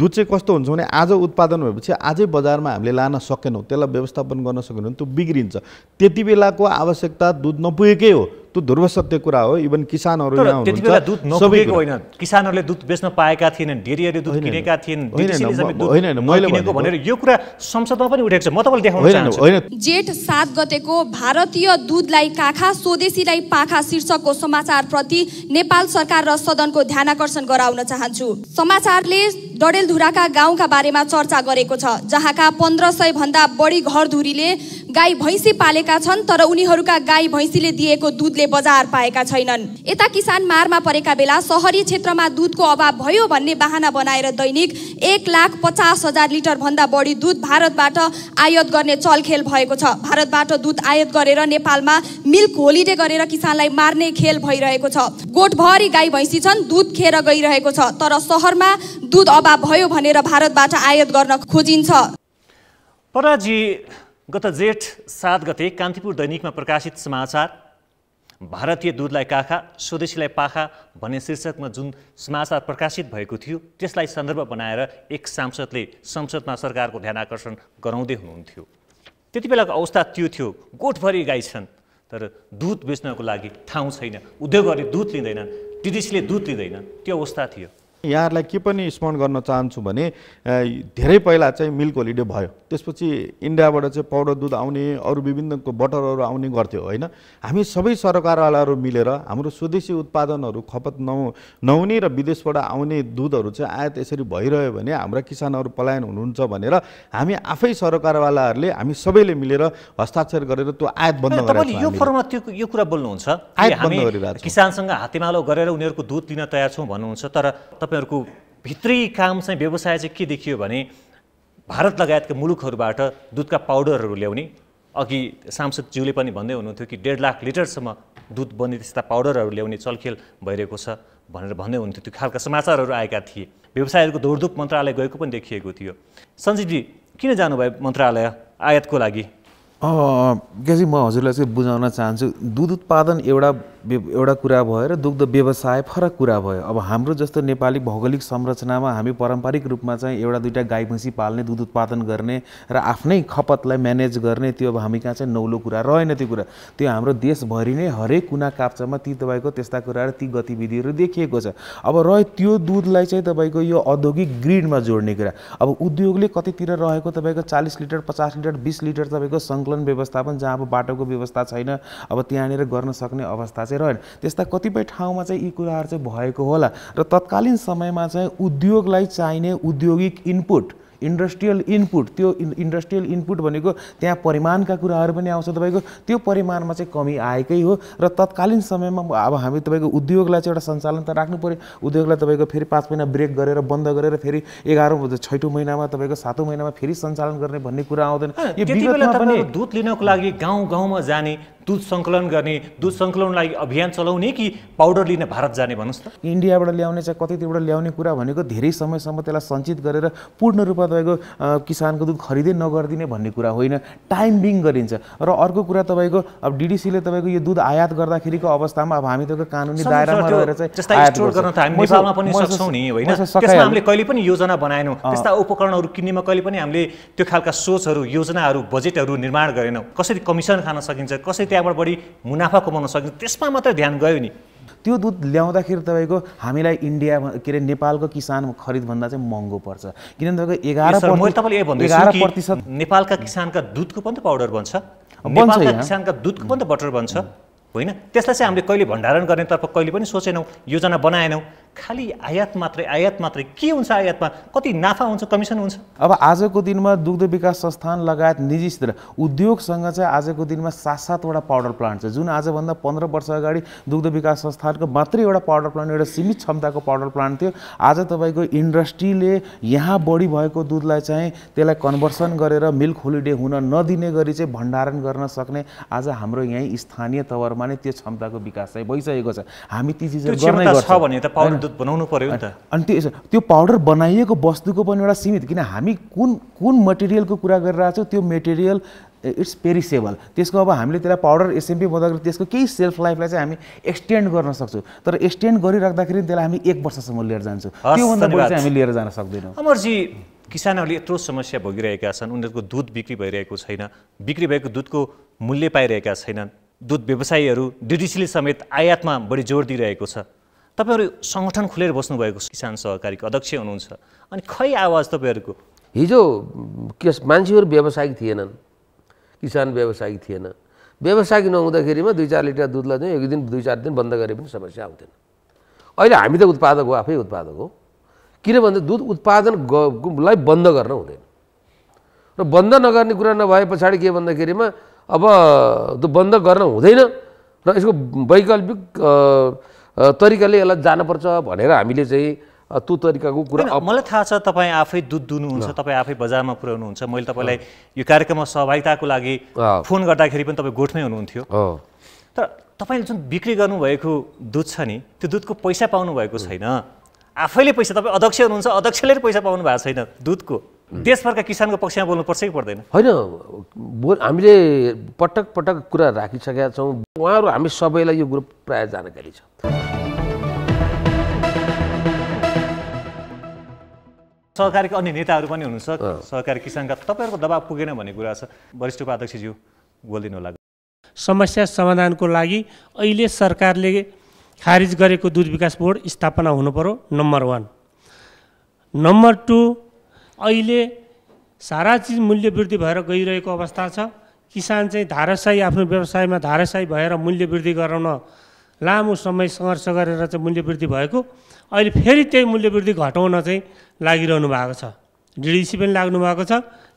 दुध चाहिँ कस्तो हुन्छ भने आज उत्पादन भएपछि आजै बजारमा हामीले लान सकेनौँ त्यसलाई व्यवस्थापन गर्न सकेनौँ त्यो बिग्रिन्छ त्यति बेलाको आवश्यकता दुध नपुगेकै हो त्यो ध्रुव सत्य कुरा हो इभन किसानहरू किसानहरूले दुध बेच्न पाएका थिएनन् डेरीहरूले दुध किनेका थिएन मैले भनेर यो कुरा संसदमा पनि उठेको छ म तपाईँले देखाउन चाहन्छु होइन जेठ सात गतेको भारतीय दुधलाई काखा स्वदेशीलाई पाखा शीर्षकको समाचारप्रति नेपाल सरकार र सदनको ध्यान आकर्षण गराउन चाहन्छु समाचारले डडेलधुराका गाउँका बारेमा चर्चा गरेको छ जहाँका पन्ध्र सय भन्दा बढी घरधुरीले गाई भैँसी पालेका छन् तर उनीहरूका गाई भैँसीले दिएको दुधले बजार पाएका छैनन् यता किसान मारमा परेका बेला सहरी क्षेत्रमा दुधको अभाव भयो भन्ने बाहना बनाएर दैनिक एक लाख पचास हजार लिटर भन्दा बढी दुध भारतबाट आयात गर्ने चलखेल भएको छ भारतबाट दुध आयात गरेर नेपालमा मिल्क होलिडे गरेर किसानलाई मार्ने खेल भइरहेको छ गोठभरि गाई भैँसी छन् दुध खेर गइरहेको छ तर सहरमा दुध अभाव भयो भनेर भारतबाट आयात गर्न खोजिन्छ पराजी गत जेठ सात गते कान्तिपुर दैनिकमा प्रकाशित समाचार भारतीय दुधलाई काखा स्वदेशीलाई पाखा भन्ने शीर्षकमा जुन समाचार प्रकाशित भएको थियो त्यसलाई सन्दर्भ बनाएर एक सांसदले संसदमा सरकारको ध्यान आकर्षण गराउँदै हुनुहुन्थ्यो त्यति बेलाको अवस्था त्यो थियो गोठभरि गाई छन् तर दुध बेच्नको लागि ठाउँ छैन उद्योगहरूले दुध लिँदैनन् टिडिसीले दुध लिँदैनन् त्यो अवस्था थियो यहाँहरूलाई के पनि स्मरण गर्न चाहन्छु भने धेरै पहिला चाहिँ मिल्क होलिडे भयो त्यसपछि इन्डियाबाट चाहिँ पाउडर दुध आउने अरू विभिन्नको बटरहरू आउने गर्थ्यो होइन हामी सबै सरकारवालाहरू मिलेर हाम्रो स्वदेशी उत्पादनहरू खपत नहु नहुने र विदेशबाट आउने दुधहरू चाहिँ आयात यसरी भइरह्यो भने हाम्रा किसानहरू पलायन हुनुहुन्छ भनेर हामी आफै सरकारवालाहरूले हामी सबैले मिलेर हस्ताक्षर गरेर त्यो आयात बन्द यो फर्ममा त्यो यो कुरा बोल्नुहुन्छ आयात बन्द गरिरहेको किसानसँग हातेमालो गरेर उनीहरूको दुध लिन तयार छौँ भन्नुहुन्छ तर तपाईँहरूको भित्री काम चाहिँ व्यवसाय चाहिँ के देखियो भने भारत लगायतका मुलुकहरूबाट दुधका पाउडरहरू ल्याउने अघि सांसदज्यूले पनि भन्दै हुनुहुन्थ्यो कि डेढ लाख लिटरसम्म दुध बन्ने त्यस्ता पाउडरहरू ल्याउने चलखेल भइरहेको छ भनेर भन्दै हुनुहुन्थ्यो त्यो खालका समाचारहरू आएका थिए व्यवसायहरूको दौडधुप मन्त्रालय गएको पनि देखिएको थियो सञ्जीवजी किन जानुभयो मन्त्रालय आयातको लागि केजी म हजुरलाई चाहिँ बुझाउन चाहन्छु दुध उत्पादन एउटा एउटा कुरा भयो र दुग्ध व्यवसाय फरक कुरा भयो अब हाम्रो जस्तो नेपाली भौगोलिक संरचनामा हामी पारम्परिक रूपमा चाहिँ एउटा दुइटा गाई भैँसी पाल्ने दुध उत्पादन गर्ने र आफ्नै खपतलाई म्यानेज गर्ने त्यो अब हामी कहाँ चाहिँ नौलो कुरा रहेन त्यो कुरा त्यो हाम्रो देशभरि नै हरेक कुना काप्चामा ती तपाईँको त्यस्ता कुरा र ती गतिविधिहरू देखिएको छ अब रह्यो त्यो दुधलाई चाहिँ तपाईँको यो औद्योगिक ग्रिडमा जोड्ने कुरा अब उद्योगले कतितिर रहेको तपाईँको चालिस लिटर पचास लिटर बिस लिटर तपाईँको सङ्कलन व्यवस्थापन जहाँ अब बाटोको व्यवस्था छैन अब त्यहाँनिर गर्न सक्ने अवस्था बाँचेर होइन त्यस्ता कतिपय ठाउँमा चाहिँ यी कुराहरू चाहिँ भएको होला र तत्कालीन समयमा चाहिँ उद्योगलाई चाहिने उद्योगिक इनपुट इन्डस्ट्रियल इनपुट त्यो इन्डस्ट्रियल इनपुट भनेको त्यहाँ परिमाणका कुराहरू पनि आउँछ तपाईँको त्यो परिमाणमा चाहिँ कमी आएकै हो र तत्कालीन समयमा अब हामी तपाईँको उद्योगलाई चाहिँ एउटा सञ्चालन त राख्नु पऱ्यो उद्योगलाई तपाईँको फेरि पाँच महिना ब्रेक गरेर बन्द गरेर फेरि एघारौँ छैटौँ महिनामा तपाईँको सातौँ महिनामा फेरि सञ्चालन गर्ने भन्ने कुरा आउँदैन यो दुध लिनको लागि गाउँ गाउँमा जाने दुध सङ्कलन गर्ने दुध सङ्कलनलाई अभियान चलाउने कि पाउडर लिन भारत जाने भन्नुहोस् त इन्डियाबाट ल्याउने चाहिँ कतितिरबाट ल्याउने कुरा भनेको धेरै समयसम्म त्यसलाई सञ्चित गरेर पूर्ण रूपमा तपाईँको किसानको दुध खरिदै नगरिदिने भन्ने कुरा होइन टाइम बिङ गरिन्छ र अर्को कुरा तपाईँको अब डिडिसीले तपाईँको यो दुध आयात गर्दाखेरिको अवस्थामा अब हामी तपाईँको कानुनी दायरामा रहेर चाहिँ हामीले कहिले पनि योजना बनाएनौँ त्यस्ता उपकरणहरू किन्नेमा कहिले पनि हामीले त्यो खालका सोचहरू योजनाहरू बजेटहरू निर्माण गरेनौँ कसरी कमिसन खान सकिन्छ कसरी त्यहाँबाट बढी मुनाफा कमाउन सकिन्छ त्यसमा मात्रै ध्यान गयो नि त्यो दुध ल्याउँदाखेरि तपाईँको हामीलाई इन्डिया के अरे नेपालको किसान खरिदभन्दा चाहिँ महँगो पर्छ किनभने तपाईँको एघार तपाईँले एघार प्रतिशत नेपालका किसानका दुधको पनि त पाउडर बन्छ नेपालका किसानका दुधको पनि त बटर बन्छ होइन त्यसलाई चाहिँ हामीले कहिले भण्डारण गर्नेतर्फ कहिले पनि सोचेनौँ योजना बनाएनौँ खालि आयात मात्रै आयात मात्रै के हुन्छ आयातमा कति नाफा हुन्छ कमिसन हुन्छ अब आजको दिनमा दुग्ध विकास संस्थान लगायत निजी क्षेत्र उद्योगसँग चाहिँ आजको दिनमा सात सातवटा पाउडर प्लान्ट छ जुन आजभन्दा पन्ध्र वर्ष अगाडि दुग्ध विकास संस्थानको मात्रै एउटा पाउडर प्लान्ट एउटा सीमित क्षमताको पाउडर प्लान्ट थियो आज तपाईँको इन्डस्ट्रीले यहाँ बढी भएको दुधलाई चाहिँ त्यसलाई कन्भर्सन गरेर मिल्क होलिडे हुन नदिने गरी चाहिँ भण्डारण गर्न सक्ने आज हाम्रो यहीँ स्थानीय तवरमा नै त्यो क्षमताको विकास चाहिँ भइसकेको छ हामी ती चिजहरू गर्नै भने त पाउडर विद्युत बनाउनु पर्यो नि त अनि त्यो त्यो पाउडर बनाइएको वस्तुको पनि एउटा सीमित किन हामी कुन कुन मटेरियलको कुरा गरिरहेको छौँ त्यो मेटेरियल इट्स पेरिसेबल त्यसको अब हामीले त्यसलाई पाउडर एसएमपी बनाउँदाखेरि त्यसको केही सेल्फ लाइफलाई चाहिँ हामी एक्सटेन्ड गर्न सक्छौँ तर एक्सटेन्ड गरिराख्दाखेरि त्यसलाई हामी एक वर्षसम्म लिएर जान्छौँ त्योभन्दा बढी हामी लिएर जान सक्दैनौँ अमरजी किसानहरूले यत्रो समस्या भोगिरहेका छन् उनीहरूको दुध बिक्री भइरहेको छैन बिक्री भएको दुधको मूल्य पाइरहेका छैनन् दुध व्यवसायीहरू डिडिसीले समेत आयातमा बढी जोड दिइरहेको छ तपाईँहरू सङ्गठन खुलेर बस्नुभएको किसान सहकारीको अध्यक्ष हुनुहुन्छ अनि खै आवाज तपाईँहरूको हिजो के मान्छेहरू व्यावसायिक थिएनन् किसान व्यावसायिक थिएन व्यावसायिक नहुँदाखेरिमा दुई चार लिटर दुधलाई चाहिँ एक दिन दुई चार दिन बन्द गरे पनि समस्या आउँथेन अहिले हामी त उत्पादक हो आफै उत्पादक हो किनभने दुध उत्पादनलाई बन्द गर्न हुँदैन र बन्द नगर्ने कुरा नभए पछाडि के भन्दाखेरिमा अब त्यो बन्द गर्न हुँदैन र यसको वैकल्पिक तरिकाले यसलाई जानुपर्छ भनेर हामीले चाहिँ त्यो तरिकाको कुरा मलाई थाहा छ तपाईँ आफै दुध दुनुहुन्छ तपाईँ आफै बजारमा पुर्याउनुहुन्छ मैले तपाईँलाई यो कार्यक्रममा सहभागिताको लागि फोन गर्दाखेरि पनि तपाईँ गोठमै हुनुहुन्थ्यो तर तपाईँले जुन बिक्री गर्नुभएको दुध छ नि त्यो दुधको पैसा पाउनु भएको छैन आफैले पैसा तपाईँ अध्यक्ष हुनुहुन्छ अध्यक्षले पैसा पाउनु भएको छैन दुधको देशभरका किसानको पक्षमा बोल्नु पर्छ कि पर्दैन होइन बोल हामीले पटक पटक कुरा राखिसकेका छौँ उहाँहरू हामी सबैलाई यो ग्रुप प्रायः जानकारी छ सहकारीका अन्य नेताहरू पनि हुनुहुन्छ सहकारी किसानका तपाईँहरूको दबाब पुगेन भन्ने कुरा छ वरिष्ठ उपाध्यक्षज्यू बोलिदिनु होला समस्या समाधानको लागि अहिले सरकारले खारिज गरेको दुध विकास बोर्ड स्थापना हुनुपऱ्यो नम्बर वान नम्बर टू अहिले सारा चिज मूल्य वृद्धि भएर गइरहेको अवस्था छ किसान चाहिँ धाराशाही आफ्नो व्यवसायमा धाराशाही भएर मूल्य वृद्धि गराउन लामो समय सङ्घर्ष गरेर चाहिँ मूल्यवृद्धि भएको अहिले फेरि त्यही मूल्यवृद्धि घटाउन चाहिँ लागिरहनु भएको छ डिडिसी पनि लाग्नु भएको छ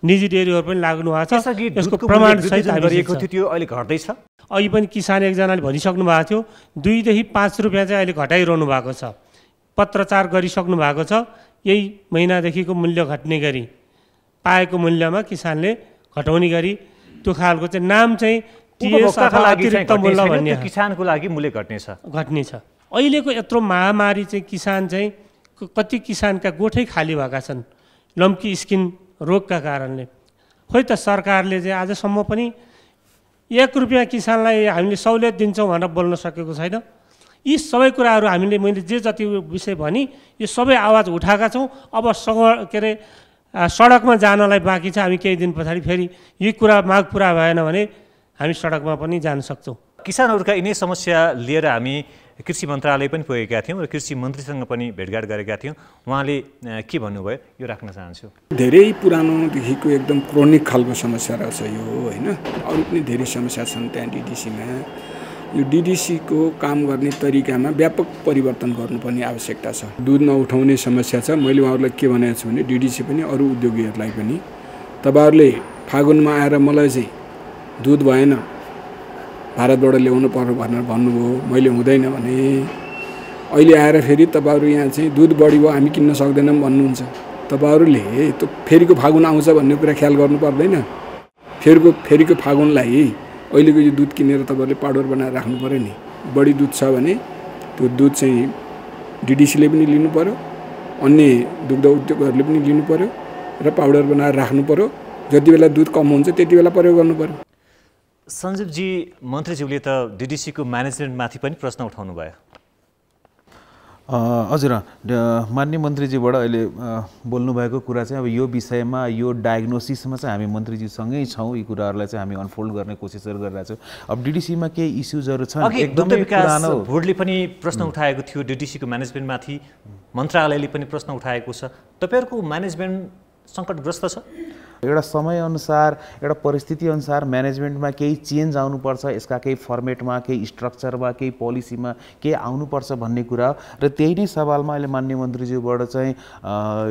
निजी डेरीहरू पनि लाग्नु भएको छ यसको प्रमाण गरिएको थियो त्यो अहिले घट्दैछ अघि पनि किसान एकजनाले भनिसक्नु भएको थियो दुईदेखि पाँच रुपियाँ चाहिँ अहिले घटाइरहनु भएको छ पत्रचार गरिसक्नु भएको छ यही महिनादेखिको मूल्य घट्ने गरी पाएको मूल्यमा किसानले घटाउने गरी त्यो खालको चाहिँ नाम चाहिँ किसानको लागि मूल्य घट्नेछ घट्नेछ अहिलेको यत्रो महामारी चाहिँ किसान चाहिँ कति किसानका गोठै खाली भएका छन् लम्की स्किन रोगका कारणले खोइ त सरकारले चाहिँ आजसम्म पनि एक रुपियाँ किसानलाई हामीले सहुलियत दिन्छौँ भनेर बोल्न सकेको छैन यी सबै कुराहरू हामीले मैले जे जति विषय भने यो सबै आवाज उठाएका छौँ अब सग के अरे सडकमा जानलाई बाँकी छ हामी केही दिन पछाडि फेरि यी कुरा माग पुरा भएन भने हामी सडकमा पनि जान सक्छौँ किसानहरूका यिनै समस्या लिएर हामी कृषि मन्त्रालय पनि पुगेका थियौँ र कृषि मन्त्रीसँग पनि भेटघाट गरेका थियौँ उहाँले के भन्नुभयो यो राख्न चाहन्छु धेरै पुरानोदेखिको एकदम क्रोनिक खालको समस्या रहेछ यो होइन अरू पनि धेरै समस्या छन् त्यहाँ डिडिसीमा यो डिडिसीको काम गर्ने तरिकामा व्यापक परिवर्तन गर्नुपर्ने आवश्यकता छ दुध नउठाउने समस्या छ मैले उहाँहरूलाई के भनेको छु भने डिडिसी पनि अरू उद्योगीहरूलाई पनि तपाईँहरूले फागुनमा आएर मलाई चाहिँ दुध भएन भारतबाट ल्याउनु पर्यो भनेर भन्नुभयो मैले हुँदैन भने अहिले आएर फेरि तपाईँहरू यहाँ चाहिँ दुध बढी भयो हामी किन्न सक्दैनौँ भन्नुहुन्छ तपाईँहरूले त्यो फेरिको फागुन आउँछ भन्ने कुरा ख्याल गर्नु पर्दैन फेरिको फेरिको फागुनलाई अहिलेको यो दुध किनेर तपाईँहरूले पाउडर बनाएर राख्नु पऱ्यो नि बढी दुध छ भने त्यो दुध चाहिँ डिडिसीले पनि लिनु पऱ्यो अन्य दुग्ध उद्योगहरूले पनि लिनु पऱ्यो र पाउडर बनाएर राख्नु पऱ्यो जति बेला दुध कम हुन्छ त्यति बेला प्रयोग गर्नु पऱ्यो सञ्जीवजी मन्त्रीज्यूले त डिडिसीको म्यानेजमेन्टमाथि पनि प्रश्न उठाउनु भयो हजुर मान्य मन्त्रीजीबाट अहिले बोल्नुभएको कुरा चाहिँ अब यो विषयमा यो डायग्नोसिसमा चाहिँ हामी मन्त्रीजीसँगै छौँ यी कुराहरूलाई चाहिँ हामी अनफोल्ड गर्ने कोसिसहरू गरिरहेछौँ अब डिडिसीमा केही इस्युजहरू छन् एकदमै बोर्डले पनि प्रश्न उठाएको थियो डिडिसीको म्यानेजमेन्टमाथि मन्त्रालयले पनि प्रश्न उठाएको छ तपाईँहरूको म्यानेजमेन्ट सङ्कटग्रस्त छ एउटा समयअनुसार एउटा परिस्थितिअनुसार म्यानेजमेन्टमा केही चेन्ज आउनुपर्छ यसका केही फर्मेटमा केही स्ट्रक्चरमा केही पोलिसीमा केही आउनुपर्छ भन्ने कुरा र त्यही नै सवालमा अहिले मान्य मन्त्रीज्यूबाट चाहिँ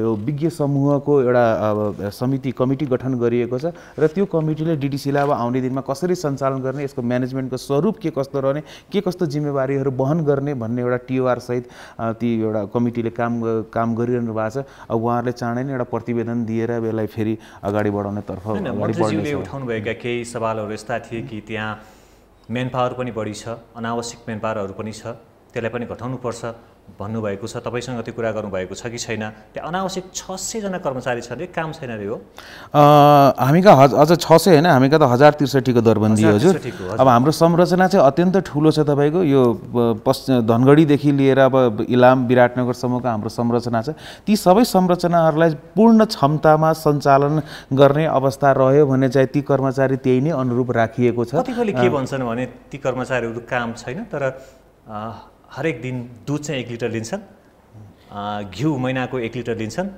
यो विज्ञ समूहको एउटा समिति कमिटी गठन गरिएको छ र त्यो कमिटीले डिडिसीलाई अब आउने दिनमा कसरी सञ्चालन गर्ने यसको म्यानेजमेन्टको स्वरूप के कस्तो रहने के कस्तो जिम्मेवारीहरू वहन गर्ने भन्ने एउटा टिओआरसहित ती एउटा कमिटीले काम काम गरिरहनु भएको छ अब उहाँहरूले चाँडै नै एउटा प्रतिवेदन दिएर यसलाई फेरि अगाडि अगाडि उठाउनु भएका केही सवालहरू यस्ता थिए कि त्यहाँ मेन पावर पनि बढी छ अनावश्यक मेन पावरहरू पनि छ त्यसलाई पनि घटाउनुपर्छ भन्नुभएको छ तपाईँसँग त्यो कुरा गर्नुभएको छ कि छैन त्यहाँ अनावश्यक छ सयजना कर्मचारी छन् रे काम छैन रे हो हामी कहाँ अझ अझ छ सय होइन हामी कहाँ त हजार त्रिसठीको दरबन्दी हजुर अब हाम्रो संरचना चाहिँ अत्यन्त ठुलो छ तपाईँको यो पश्चिम धनगढीदेखि लिएर अब इलाम विराटनगरसम्मको हाम्रो संरचना छ ती सबै संरचनाहरूलाई पूर्ण क्षमतामा सञ्चालन गर्ने अवस्था रह्यो भने चाहिँ ती कर्मचारी त्यही नै अनुरूप राखिएको छ कतिपयले के भन्छन् भने ती कर्मचारीहरू काम छैन तर हरेक दिन दुध चाहिँ एक लिटर लिन्छन् घिउ महिनाको एक लिटर लिन्छन्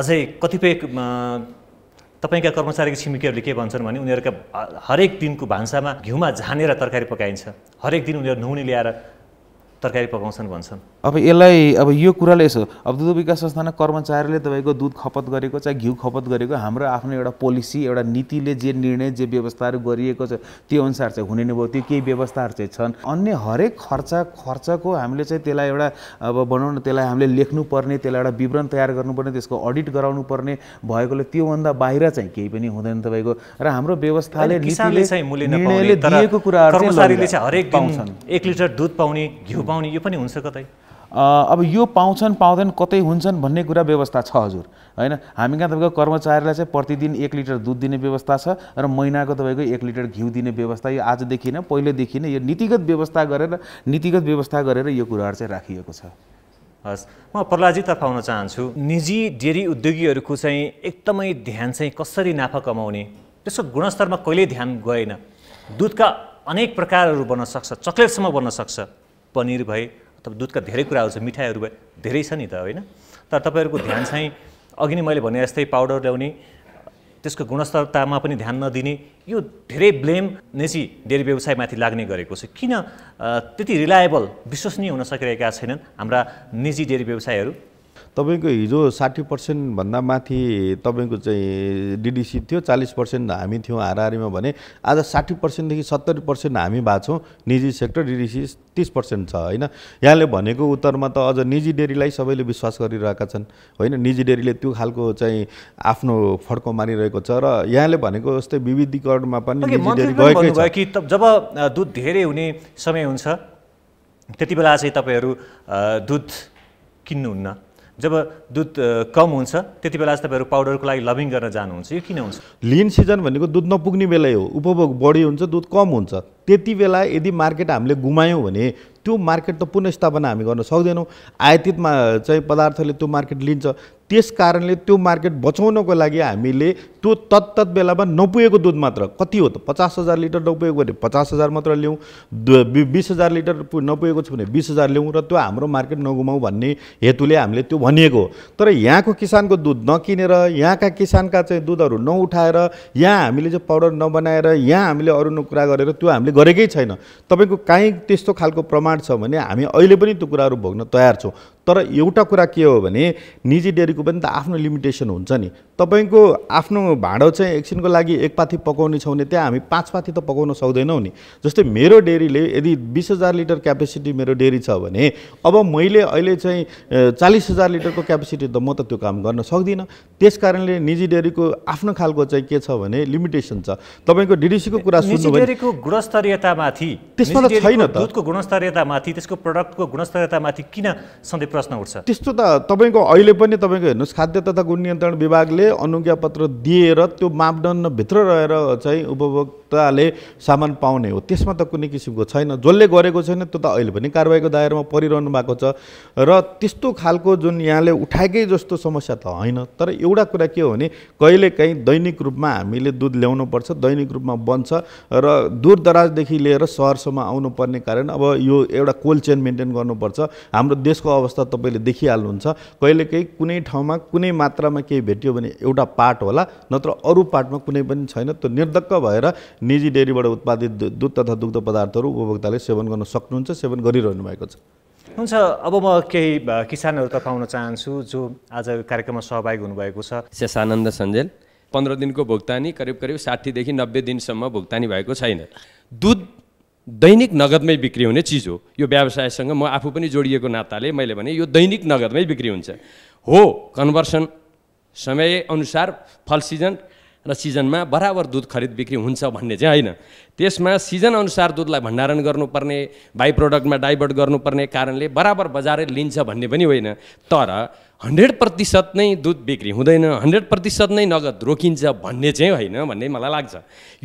अझै कतिपय तपाईँका कर्मचारीको छिमेकीहरूले के भन्छन् भने उनीहरूका हरेक दिनको भान्सामा घिउमा झानेर तरकारी पकाइन्छ हरेक दिन उनीहरू नुहुने ल्याएर तरकारी पकाउँछन् भन्छन् अब यसलाई अब यो कुराले यसो अब दुध विकास संस्थानका कर्मचारीले तपाईँको दुध खपत गरेको चाहे घिउ खपत गरेको हाम्रो आफ्नो एउटा पोलिसी एउटा नीतिले जे निर्णय जे व्यवस्थाहरू गरिएको छ त्यो अनुसार चाहिँ हुने नै भयो त्यो केही व्यवस्थाहरू चाहिँ छन् अन्य हरेक खर्च खर्चको हामीले चाहिँ त्यसलाई एउटा अब बनाउन त्यसलाई हामीले लेख्नुपर्ने त्यसलाई एउटा विवरण तयार गर्नुपर्ने त्यसको अडिट गराउनु पर्ने भएकोले त्योभन्दा बाहिर चाहिँ केही पनि हुँदैन तपाईँको र हाम्रो व्यवस्थाले हरेक पाउँछन् एक लिटर दुध पाउने घिउ पाउने यो पनि हुन्छ कतै अब यो पाउँछन् पाउँदैन कतै हुन्छन् भन्ने कुरा व्यवस्था छ हजुर होइन हामी कहाँ तपाईँको कर्मचारीलाई चाहिँ प्रतिदिन एक लिटर दुध दिने व्यवस्था छ र महिनाको तपाईँको एक लिटर घिउ दिने व्यवस्था यो आजदेखि नै पहिलेदेखि नै यो नीतिगत व्यवस्था गरेर नीतिगत व्यवस्था गरेर यो कुराहरू चाहिँ राखिएको छ हस् म तर्फ आउन चाहन्छु निजी डेरी उद्योगीहरूको चाहिँ एकदमै ध्यान चाहिँ कसरी नाफा कमाउने त्यसको गुणस्तरमा कहिल्यै ध्यान गएन दुधका अनेक प्रकारहरू बन्न सक्छ चक्लेटसम्म बन्न सक्छ पनिर भए अथवा दुधका धेरै कुराहरू छ मिठाईहरू भए धेरै छ नि त होइन तर तपाईँहरूको ध्यान चाहिँ अघि नै मैले भने जस्तै पाउडर ल्याउने त्यसको गुणस्तरतामा पनि ध्यान नदिने यो धेरै ब्लेम नेसी डेरी व्यवसायमाथि लाग्ने गरेको छ किन त्यति रिलायबल विश्वसनीय हुन सकिरहेका छैनन् हाम्रा निजी डेरी व्यवसायहरू तपाईँको हिजो साठी पर्सेन्टभन्दा माथि तपाईँको चाहिँ डिडिसी थियो चालिस पर्सेन्ट हामी थियौँ हाराहारीमा भने आज साठी पर्सेन्टदेखि सत्तरी पर्सेन्ट हामी भएको छौँ निजी सेक्टर डिडिसी तिस पर्सेन्ट छ होइन यहाँले भनेको उत्तरमा त अझ निजी डेरीलाई सबैले विश्वास गरिरहेका छन् होइन निजी डेरीले त्यो खालको चाहिँ आफ्नो फड्को मारिरहेको छ र यहाँले भनेको जस्तै विविधीकरणमा पनि निजी डेरी गएको कि जब दुध धेरै हुने समय हुन्छ त्यति बेला चाहिँ तपाईँहरू दुध किन्नुहुन्न जब दुध कम हुन्छ त्यति बेला चाहिँ तपाईँहरू पाउडरको लागि लभिङ गर्न जानुहुन्छ यो किन हुन्छ लिन सिजन भनेको दुध नपुग्ने बेलै हो उपभोग बढी हुन्छ दुध कम हुन्छ त्यति बेला यदि मार्केट हामीले गुमायौँ भने त्यो मार्केट त पुनस्थापना हामी गर्न सक्दैनौँ आयातितमा चाहिँ पदार्थले त्यो मार्केट लिन्छ त्यस कारणले त्यो मार्केट बचाउनको लागि हामीले त्यो तत्त बेलामा नपुगेको दुध मात्र कति हो त पचास हजार लिटर नपुगेको भने पचास हजार मात्र ल्याउँ बिस हजार लिटर नपुगेको छ भने बिस हजार ल्याउँ र त्यो हाम्रो मार्केट नगुमाउँ भन्ने हेतुले हामीले त्यो भनिएको हो तर यहाँको किसानको दुध नकिनेर यहाँका किसानका चाहिँ दुधहरू नउठाएर यहाँ हामीले चाहिँ पाउडर नबनाएर यहाँ हामीले अरू कुरा गरेर त्यो हामीले गरेकै छैन तपाईँको काहीँ त्यस्तो खालको प्रमाण छ भने हामी अहिले पनि त्यो कुराहरू भोग्न तयार छौँ तर एउटा कुरा के हो भने निजी डेरीको पनि त आफ्नो लिमिटेसन हुन्छ नि तपाईँको आफ्नो भाँडो चाहिँ एकछिनको लागि एक पाथी पकाउने छौँ भने त्यहाँ हामी पाँच पाथी त पकाउन सक्दैनौँ नि जस्तै मेरो डेरीले यदि बिस हजार लिटर क्यापेसिटी मेरो डेरी छ भने अब मैले अहिले चाहिँ चालिस हजार लिटरको क्यापेसिटी त म त त्यो काम गर्न सक्दिनँ त्यस कारणले निजी डेरीको आफ्नो खालको चाहिँ के छ भने लिमिटेसन छ तपाईँको डिडिसीको कुरा सुन्नु गुणस्तरीयतामाथि त्यसमा त छैन त दुधको गुणस्तरीयतामाथि त्यसको प्रडक्टको गुणस्तरीयतामाथि किन सधैँ प्रश्न उठ्छ त्यस्तो त तपाईँको अहिले पनि तपाईँको हेर्नुहोस् खाद्य तथा गुण नियन्त्रण विभागले अनुज्ञापत्र दिएर त्यो मापदण्डभित्र रहेर चाहिँ उपभोग ताले सामान पाउने हो त्यसमा त कुनै किसिमको छैन जसले गरेको छैन त्यो त अहिले पनि कारवाहीको दायरामा परिरहनु भएको छ र त्यस्तो खालको जुन यहाँले उठाएकै जस्तो समस्या त होइन तर एउटा कुरा के हो भने कहिलेकाहीँ दैनिक रूपमा हामीले दुध ल्याउनुपर्छ दैनिक रूपमा बन्छ र दूर दराजदेखि लिएर सहरसम्म आउनुपर्ने कारण अब यो एउटा कोल्ड चेन मेन्टेन गर्नुपर्छ हाम्रो देशको अवस्था तपाईँले देखिहाल्नुहुन्छ कहिलेकाहीँ कुनै ठाउँमा कुनै मात्रामा केही भेट्यो भने एउटा पार्ट होला नत्र अरू पार्टमा कुनै पनि छैन त्यो निर्धक्क भएर निजी डेरीबाट उत्पादित दुध तथा दुग्ध पदार्थहरू उपभोक्ताले सेवन गर्न सक्नुहुन्छ सेवन गरिरहनु भएको छ हुन्छ अब म केही किसानहरू त पाउन चाहन्छु जो आज कार्यक्रममा सहभागी हुनुभएको छ शेषानन्द सञ्जेल पन्ध्र दिनको भुक्तानी करिब करिब साठीदेखि नब्बे दिनसम्म भुक्तानी भएको छैन दुध दैनिक नगदमै बिक्री हुने चिज हो यो व्यवसायसँग म आफू पनि जोडिएको नाताले मैले भने यो दैनिक नगदमै बिक्री हुन्छ हो कन्भर्सन समयअनुसार फल सिजन र सिजनमा बराबर दुध खरिद बिक्री हुन्छ भन्ने चाहिँ होइन त्यसमा सिजनअनुसार दुधलाई भण्डारण गर्नुपर्ने बाई प्रोडक्टमा डाइभर्ट गर्नुपर्ने कारणले बराबर बजारै लिन्छ भन्ने पनि होइन तर हन्ड्रेड प्रतिशत नै दुध बिक्री हुँदैन हन्ड्रेड प्रतिशत नै नगद रोकिन्छ भन्ने चाहिँ होइन भन्ने मलाई लाग्छ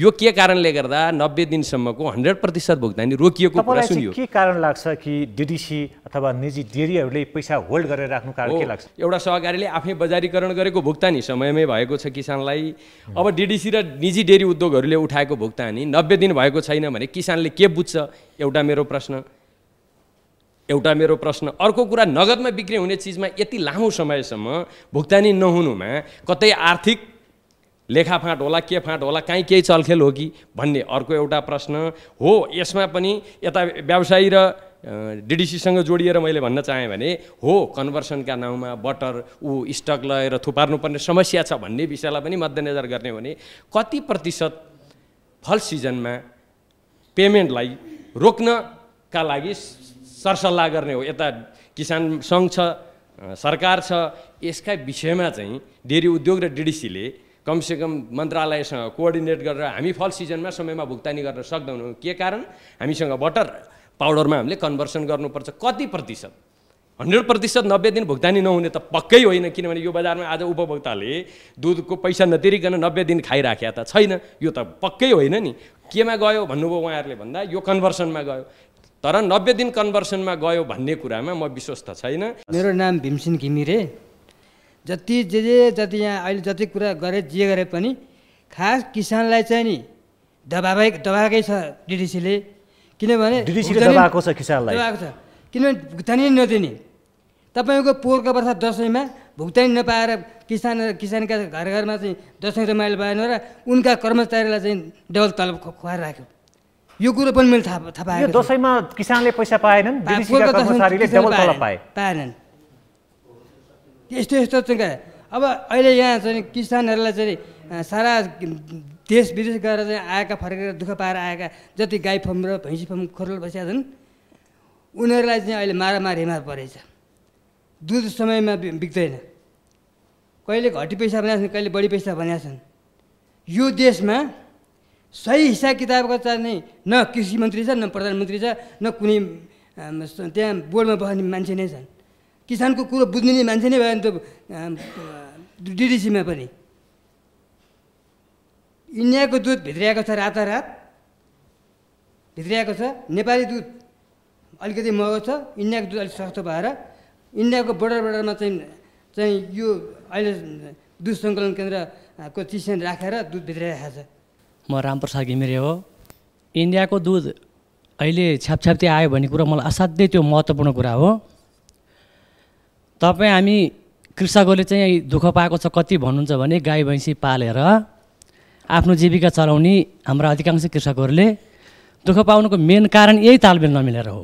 यो के कारणले गर्दा नब्बे दिनसम्मको हन्ड्रेड प्रतिशत भुक्तानी रोकिएको कुरा सुनियो के कारण लाग्छ कि डिडिसी अथवा निजी डेरीहरूले पैसा होल्ड गरेर राख्नु कारण के लाग्छ एउटा सहकारीले आफै बजारीकरण गरेको भुक्तानी समयमै भएको छ किसानलाई अब डिडिसी र निजी डेरी उद्योगहरूले उठाएको भुक्तानी नब्बे दिन भएको छैन भने किसानले के बुझ्छ एउटा मेरो प्रश्न एउटा मेरो प्रश्न अर्को कुरा नगदमा बिक्री हुने चिजमा यति लामो समयसम्म भुक्तानी नहुनुमा कतै आर्थिक लेखाफाँट होला के फाँट होला कहीँ केही चलखेल हो कि भन्ने अर्को एउटा प्रश्न हो यसमा पनि यता व्यवसायी र डिडिसीसँग जोडिएर मैले भन्न चाहेँ भने हो कन्भर्सनका नाउँमा बटर ऊ स्टक लगेर थुपार्नुपर्ने समस्या छ भन्ने विषयलाई पनि मध्यनजर गर्ने हो भने कति प्रतिशत फल सिजनमा पेमेन्टलाई रोक्नका लागि सरसल्लाह गर्ने हो यता किसान सङ्घ छ सरकार छ यसका विषयमा चाहिँ डेरी उद्योग र डिडिसीले कमसेकम मन्त्रालयसँग कोअर्डिनेट गरेर हामी फल सिजनमा समयमा भुक्तानी गर्न सक्दैनौँ के कारण हामीसँग बटर पाउडरमा हामीले कन्भर्सन गर्नुपर्छ कति प्रतिशत हन्ड्रेड प्रतिशत नब्बे दिन भुक्तानी नहुने त पक्कै होइन किनभने यो बजारमा आज उपभोक्ताले दुधको पैसा नतिरिकन नब्बे दिन खाइराख्या त छैन यो त पक्कै होइन नि केमा गयो भन्नुभयो उहाँहरूले भन्दा यो कन्भर्सनमा गयो तर नब्बे दिन कन्भर्सनमा गयो भन्ने कुरामा म विश्वस्त छैन मेरो नाम भीमसेन घिमिरे जति जे जे जति यहाँ अहिले जति कुरा गरे जे गरे पनि खास किसानलाई चाहिँ नि दबाबै दबाएकै छ डिडिसीले किनभने दबाएको छ किसानलाई दबाएको छ किनभने भुक्तानी नदिने तपाईँको पोहोरको वर्ष दसैँमा भुक्तानी नपाएर किसान किसानका घर घरमा चाहिँ दसैँ रमाइलो भएन र उनका कर्मचारीलाई चाहिँ डबल तलब खुवाएर राख्यो यो कुरो पनि मैले थाहा थाहा पाएँ दसैँमा किसानले पैसा पाएनन् पाएनन् यस्तो यस्तो चाहिँ अब अहिले यहाँ चाहिँ किसानहरूलाई चाहिँ सारा देश विदेश गएर चाहिँ आएका फर्केर दुःख पाएर आएका जति गाई फर्म र भैँसी फर्म खोरल बसेका छन् उनीहरूलाई चाहिँ अहिले मारामार परेछ दुध समयमा बिग्दैन कहिले घटी पैसा बनाएछन् छन् कहिले बढी पैसा बनाएछन् छन् यो देशमा सही हिसाब किताबको चाहिँ न कृषि मन्त्री छ न प्रधानमन्त्री छ न कुनै त्यहाँ बोर्डमा बस्ने मान्छे नै छन् किसानको कुरो बुझ्ने नै मान्छे नै भयो नि त डिडिसीमा पनि इन्डियाको दुध भित्रिआएको छ रातारात भित्रिआएको छ नेपाली दुध अलिकति महँगो छ इन्डियाको दुध अलिक सस्तो भएर इन्डियाको बोर्डर बोर्डरमा चाहिँ चाहिँ यो अहिले दुध सङ्कलन केन्द्रको चिसन राखेर दुध भित्राइरहेको छ म रामप्रसाद घिमिरे हो इन्डियाको दुध अहिले छ्यापछ्याप्ती आयो भन्ने कुरा मलाई असाध्यै त्यो महत्त्वपूर्ण कुरा हो तपाईँ हामी कृषकहरूले चाहिँ दुःख पाएको छ कति भन्नुहुन्छ भने गाई भैँसी पालेर आफ्नो जीविका चलाउने हाम्रा अधिकांश कृषकहरूले दुःख पाउनुको मेन कारण यही तालमेल नमिलेर हो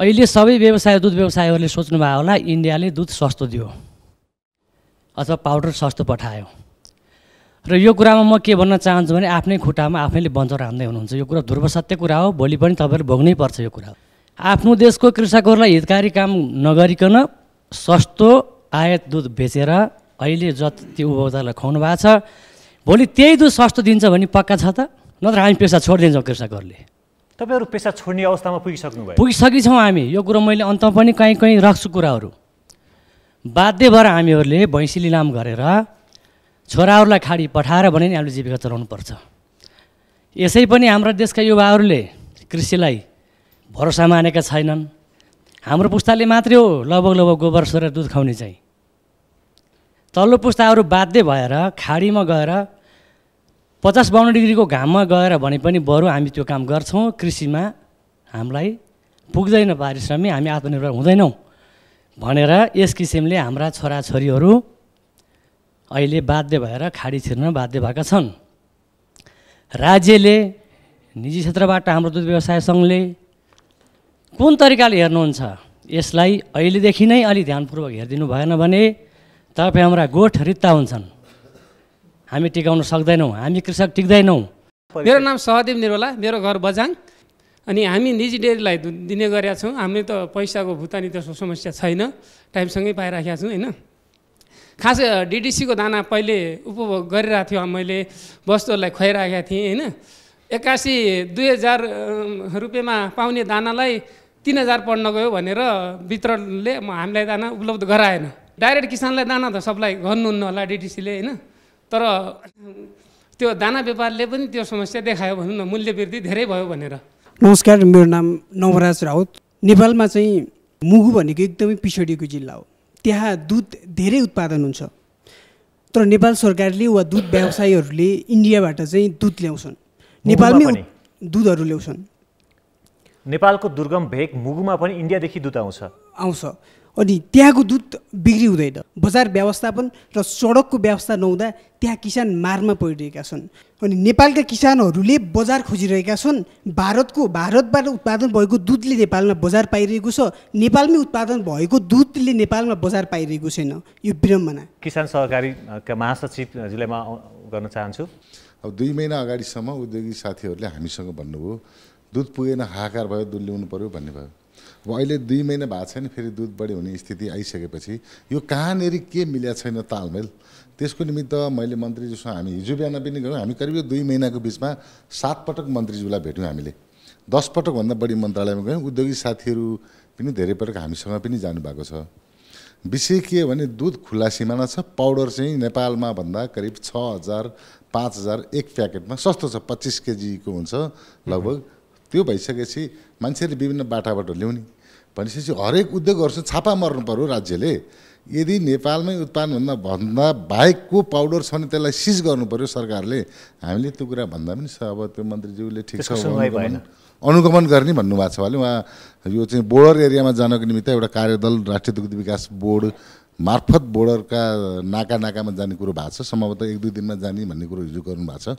अहिले सबै व्यवसाय दुध व्यवसायहरूले सोच्नुभयो होला इन्डियाले दुध सस्तो दियो अथवा पाउडर सस्तो पठायो र यो कुरामा म के भन्न चाहन्छु भने आफ्नै खुट्टामा आफैले बन्चर हान्दै हुनुहुन्छ यो कुरा ध्रुव सत्य कुरा हो भोलि पनि तपाईँले भोग्नै पर्छ यो कुरा आफ्नो देशको कृषकहरूलाई हितकारी काम नगरिकन सस्तो आयात दुध बेचेर अहिले जति उपभोक्ताहरूलाई खुवाउनु भएको छ भोलि त्यही दुध सस्तो दिन्छ भने पक्का छ त नत्र हामी पेसा छोडिदिन्छौँ कृषकहरूले तपाईँहरू पेसा छोड्ने अवस्थामा पुगिसक्नु भयो पुगिसकेछौँ हामी यो कुरो मैले अन्तमा पनि कहीँ कहीँ राख्छु कुराहरू बाध्य भएर हामीहरूले भैँसी लिलाम गरेर छोराहरूलाई खाडी पठाएर भने नि हामीले जीविका पर्छ यसै पनि हाम्रा देशका युवाहरूले कृषिलाई भरोसा मानेका छैनन् हाम्रो पुस्ताले मात्रै हो लगभग लगभग गोबर सोरेर दुध खुवाउने चाहिँ तल्लो पुस्ताहरू बाध्य भएर खाडीमा गएर पचास बाहन्न डिग्रीको घाममा गएर भने पनि बरु हामी त्यो काम गर्छौँ कृषिमा हामीलाई पुग्दैन पारिश्रमिक हामी आत्मनिर्भर हुँदैनौँ भनेर यस किसिमले हाम्रा छोराछोरीहरू अहिले बाध्य भएर खाडी छिर्न बाध्य भएका छन् राज्यले निजी क्षेत्रबाट हाम्रो दुध व्यवसाय सङ्घले कुन तरिकाले हेर्नुहुन्छ यसलाई अहिलेदेखि नै अलि ध्यानपूर्वक हेरिदिनु भएन भने तपाईँ हाम्रा गोठ रित्ता हुन्छन् हामी टिकाउन सक्दैनौँ हामी कृषक टिक्दैनौँ मेरो नाम सहदेव निरोला मेरो घर बजाङ अनि हामी निजी डेरीलाई दिने गरेका छौँ हामी त पैसाको भुक्तानी त्यसको समस्या छैन टाइमसँगै पाइराखेका छौँ होइन खास डिडिसीको दाना पहिले उपभोग गरिरहेको थियो मैले वस्तुहरूलाई खुवाइरहेका थिएँ होइन एक्कासी दुई हजार रुपियाँमा पाउने दानालाई तिन हजार पढ्न गयो भनेर वितरणले हामीलाई दाना उपलब्ध गराएन डाइरेक्ट किसानलाई दाना त सबलाई गर्नुहुन्न होला डिडिसीले होइन तर त्यो दाना व्यापारले पनि त्यो समस्या देखायो भनौँ न मूल्य वृद्धि धेरै भयो भनेर नमस्कार मेरो नाम नवराज राउत नेपालमा चाहिँ मुगु भनेको एकदमै पिछडिएको जिल्ला हो त्यहाँ दुध धेरै उत्पादन हुन्छ तर नेपाल सरकारले वा दुध व्यवसायीहरूले इन्डियाबाट चाहिँ दुध ल्याउँछन् नेपालमै दुधहरू ल्याउँछन् नेपालको दुर्गम भेग मुगुमा पनि इन्डियादेखि दुध आउँछ आउँछ अनि त्यहाँको दुध बिक्री हुँदैन बजार व्यवस्थापन र सडकको व्यवस्था नहुँदा त्यहाँ किसान मारमा परिरहेका छन् अनि नेपालका किसानहरूले बजार खोजिरहेका छन् भारतको भारतबाट उत्पादन भएको दुधले नेपालमा बजार पाइरहेको छ नेपालमै उत्पादन भएको दुधले नेपालमा बजार पाइरहेको छैन यो विडम्बना किसान सहकारीका महासचिवजीलाई म गर्न चाहन्छु अब दुई महिना अगाडिसम्म उद्योगिक साथीहरूले हामीसँग भन्नुभयो दुध पुगेन हाहाकार भयो दुध ल्याउनु पऱ्यो भन्ने भयो अब अहिले दुई महिना भएको छैन फेरि दुध बढी हुने स्थिति आइसकेपछि यो कहाँनिर के मिल्या छैन तालमेल त्यसको निमित्त मैले मन्त्रीज्यूसँग हामी हिजो बिहान पनि गयौँ हामी करिब दुई महिनाको बिचमा सातपटक मन्त्रीज्यूलाई भेट्यौँ हामीले दसपटकभन्दा बढी मन्त्रालयमा गयौँ उद्योगिक साथीहरू पनि धेरै पटक हामीसँग पनि जानुभएको छ विषय के भने दुध खुल्ला सिमाना छ पाउडर चाहिँ नेपालमा भन्दा करिब छ हजार पाँच हजार एक प्याकेटमा सस्तो छ पच्चिस केजीको हुन्छ लगभग त्यो भइसकेपछि मान्छेले विभिन्न बाटाबाट ल्याउने भनेपछि हरेक उद्योगहरू चाहिँ छापा मर्नु पऱ्यो राज्यले यदि नेपालमै उत्पादन भन्दा भन्दा बाहेकको पाउडर छ भने त्यसलाई सिज गर्नु पऱ्यो सरकारले हामीले त्यो कुरा भन्दा पनि छ अब त्यो मन्त्रीज्यूले ठिक छ अनुगमन गर्ने भन्नुभएको छ उहाँले उहाँ यो चाहिँ बोर्डर एरियामा जानको निमित्त एउटा कार्यदल राष्ट्रिय दुग्ध विकास बोर्ड मार्फत बोर्डरका नाका नाकामा जाने कुरो भएको छ सम्भवतः एक दुई दिनमा जाने भन्ने कुरो हिजो गर्नुभएको छ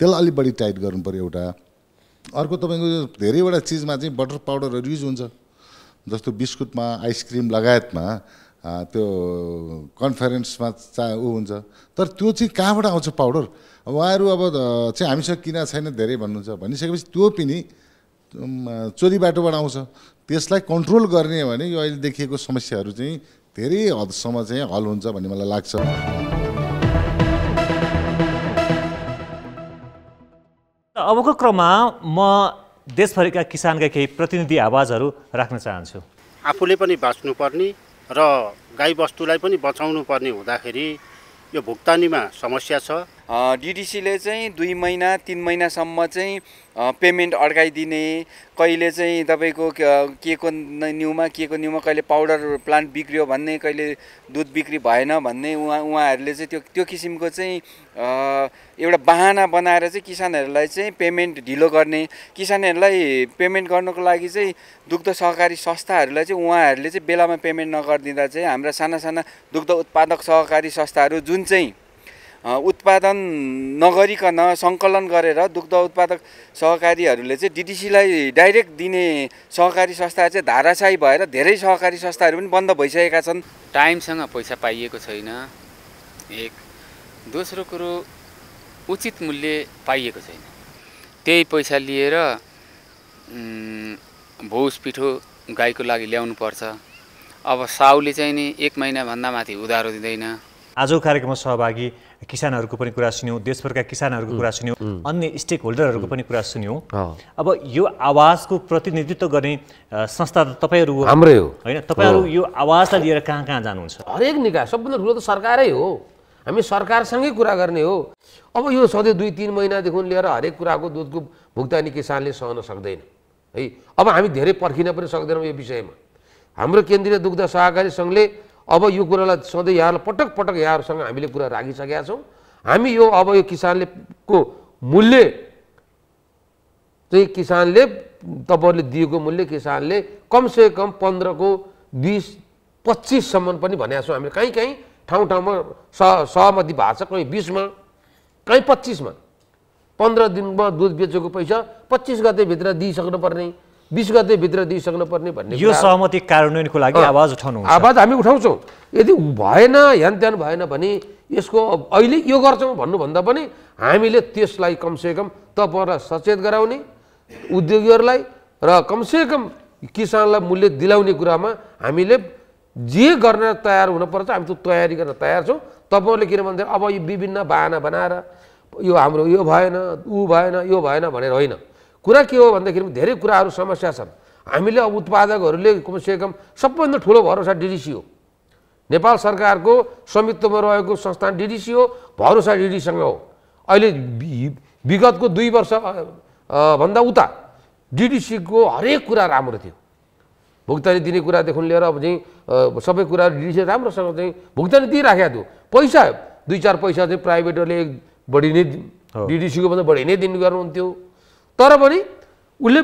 त्यसलाई अलिक बढी टाइट गर्नु पऱ्यो एउटा अर्को तपाईँको धेरैवटा चिजमा चाहिँ बटर पाउडरहरू युज हुन्छ जस्तो बिस्कुटमा आइसक्रिम लगायतमा त्यो कन्फरेन्समा चा ऊ हुन्छ तर त्यो चाहिँ कहाँबाट आउँछ पाउडर उहाँहरू अब चाहिँ हामीसँग किन छैन धेरै भन्नुहुन्छ भनिसकेपछि त्यो पनि चोरी बाटोबाट आउँछ त्यसलाई कन्ट्रोल गर्ने हो भने यो अहिले देखिएको समस्याहरू चाहिँ धेरै हदसम्म चाहिँ हल हुन्छ भन्ने मलाई लाग्छ अबको क्रममा म देशभरिका किसानका केही प्रतिनिधि आवाजहरू राख्न चाहन्छु आफूले पनि बाँच्नुपर्ने र बस्तुलाई पनि बचाउनु पर्ने हुँदाखेरि यो भुक्तानीमा समस्या छ डिडिसीले चाहिँ दुई महिना तिन महिनासम्म चाहिँ पेमेन्ट अड्काइदिने कहिले चाहिँ तपाईँको के को न्युमा के को न्युमा कहिले पाउडर प्लान्ट बिग्रियो भन्ने कहिले दुध बिक्री भएन भन्ने उहाँ उहाँहरूले चाहिँ त्यो त्यो किसिमको चाहिँ एउटा बाहना बनाएर चाहिँ किसानहरूलाई चाहिँ पेमेन्ट ढिलो गर्ने किसानहरूलाई पेमेन्ट गर्नुको लागि चाहिँ दुग्ध सहकारी संस्थाहरूलाई चाहिँ उहाँहरूले चाहिँ बेलामा पेमेन्ट नगरिदिँदा चाहिँ हाम्रा साना साना दुग्ध उत्पादक सहकारी संस्थाहरू जुन चाहिँ उत्पादन नगरिकन सङ्कलन गरेर दुग्ध उत्पादक सहकारीहरूले चाहिँ डिडिसीलाई डाइरेक्ट दिने सहकारी संस्था चाहिँ धाराशाही भएर धेरै सहकारी संस्थाहरू पनि बन्द भइसकेका छन् टाइमसँग पैसा पाइएको छैन एक दोस्रो कुरो उचित मूल्य पाइएको छैन त्यही पैसा लिएर भुस पिठो गाईको लागि ल्याउनु पर्छ अब साउले चाहिँ नि एक महिनाभन्दा माथि उधारो दिँदैन आजको कार्यक्रममा सहभागी किसानहरूको पनि कुरा सुन्यौँ देशभरका किसानहरूको कुरा सुन्यौँ अन्य स्टेक होल्डरहरूको पनि कुरा सुन्यौँ अब यो आवाजको प्रतिनिधित्व गर्ने संस्था त तपाईँहरू हाम्रै हो होइन तपाईँहरू यो आवाजलाई लिएर कहाँ कहाँ जानुहुन्छ हरेक निकाय सबभन्दा ठुलो त सरकारै हो हामी सरकारसँगै कुरा गर्ने हो अब यो सधैँ दुई तिन महिनादेखि लिएर हरेक कुराको दुधको भुक्तानी किसानले सहन सक्दैन है अब हामी धेरै पर्खिन पनि सक्दैनौँ यो विषयमा हाम्रो केन्द्रीय दुग्ध सहकारी सङ्घले अब यो कुरालाई सधैँ यहाँलाई पटक पटक यहाँहरूसँग हामीले कुरा राखिसकेका छौँ हामी यो अब यो किसानले को मूल्य चाहिँ किसानले तपाईँहरूले दिएको मूल्य किसानले कमसे कम पन्ध्रको बिस पच्चिससम्म पनि भनेको छौँ हामीले कहीँ कहीँ ठाउँ ठाउँमा स सहमति भएको छ कहीँ बिसमा कहीँ पच्चिसमा पन्ध्र दिनमा दुध बेचेको पैसा पच्चिस गतेभित्र दिइसक्नुपर्ने बिस गतेभित्र दिइसक्नुपर्ने भन्ने यो सहमति कार्यान्वयनको लागि आवाज उठाउनु आवाज हामी उठाउँछौँ यदि भएन ह्यान त्यहाँ भएन भने यसको अहिले यो गर्छौँ भन्नुभन्दा पनि हामीले त्यसलाई कमसेकम तपाईँलाई सचेत गराउने उद्योगीहरूलाई र कमसेकम किसानलाई मूल्य दिलाउने कुरामा हामीले जे गर्न तयार हुनुपर्छ हामी त्यो तयारी गर्न तयार छौँ तपाईँहरूले किन भन्दाखेरि अब यो विभिन्न बाहना बनाएर यो हाम्रो यो भएन ऊ भएन यो भएन भनेर होइन कुरा के हो भन्दाखेरि धेरै कुराहरू समस्या छन् हामीले अब उत्पादकहरूले कमसेकम सबभन्दा ठुलो भरोसा डिडिसी हो नेपाल सरकारको स्वामित्वमा रहेको संस्थान डिडिसी हो भरोसा डिडिसीसँग हो अहिले विगतको दुई वर्ष भन्दा उता डिडिसीको हरेक कुरा राम्रो थियो भुक्तानी दिने कुरादेखि लिएर अब चाहिँ सबै कुरा डिडिसी राम्रोसँग चाहिँ भुक्तानी दिइराखेको थियो पैसा दुई चार पैसा चाहिँ प्राइभेटहरूले बढी नै डिडिसीको भन्दा बढी नै दिने गर्नुहुन्थ्यो तर पनि उसले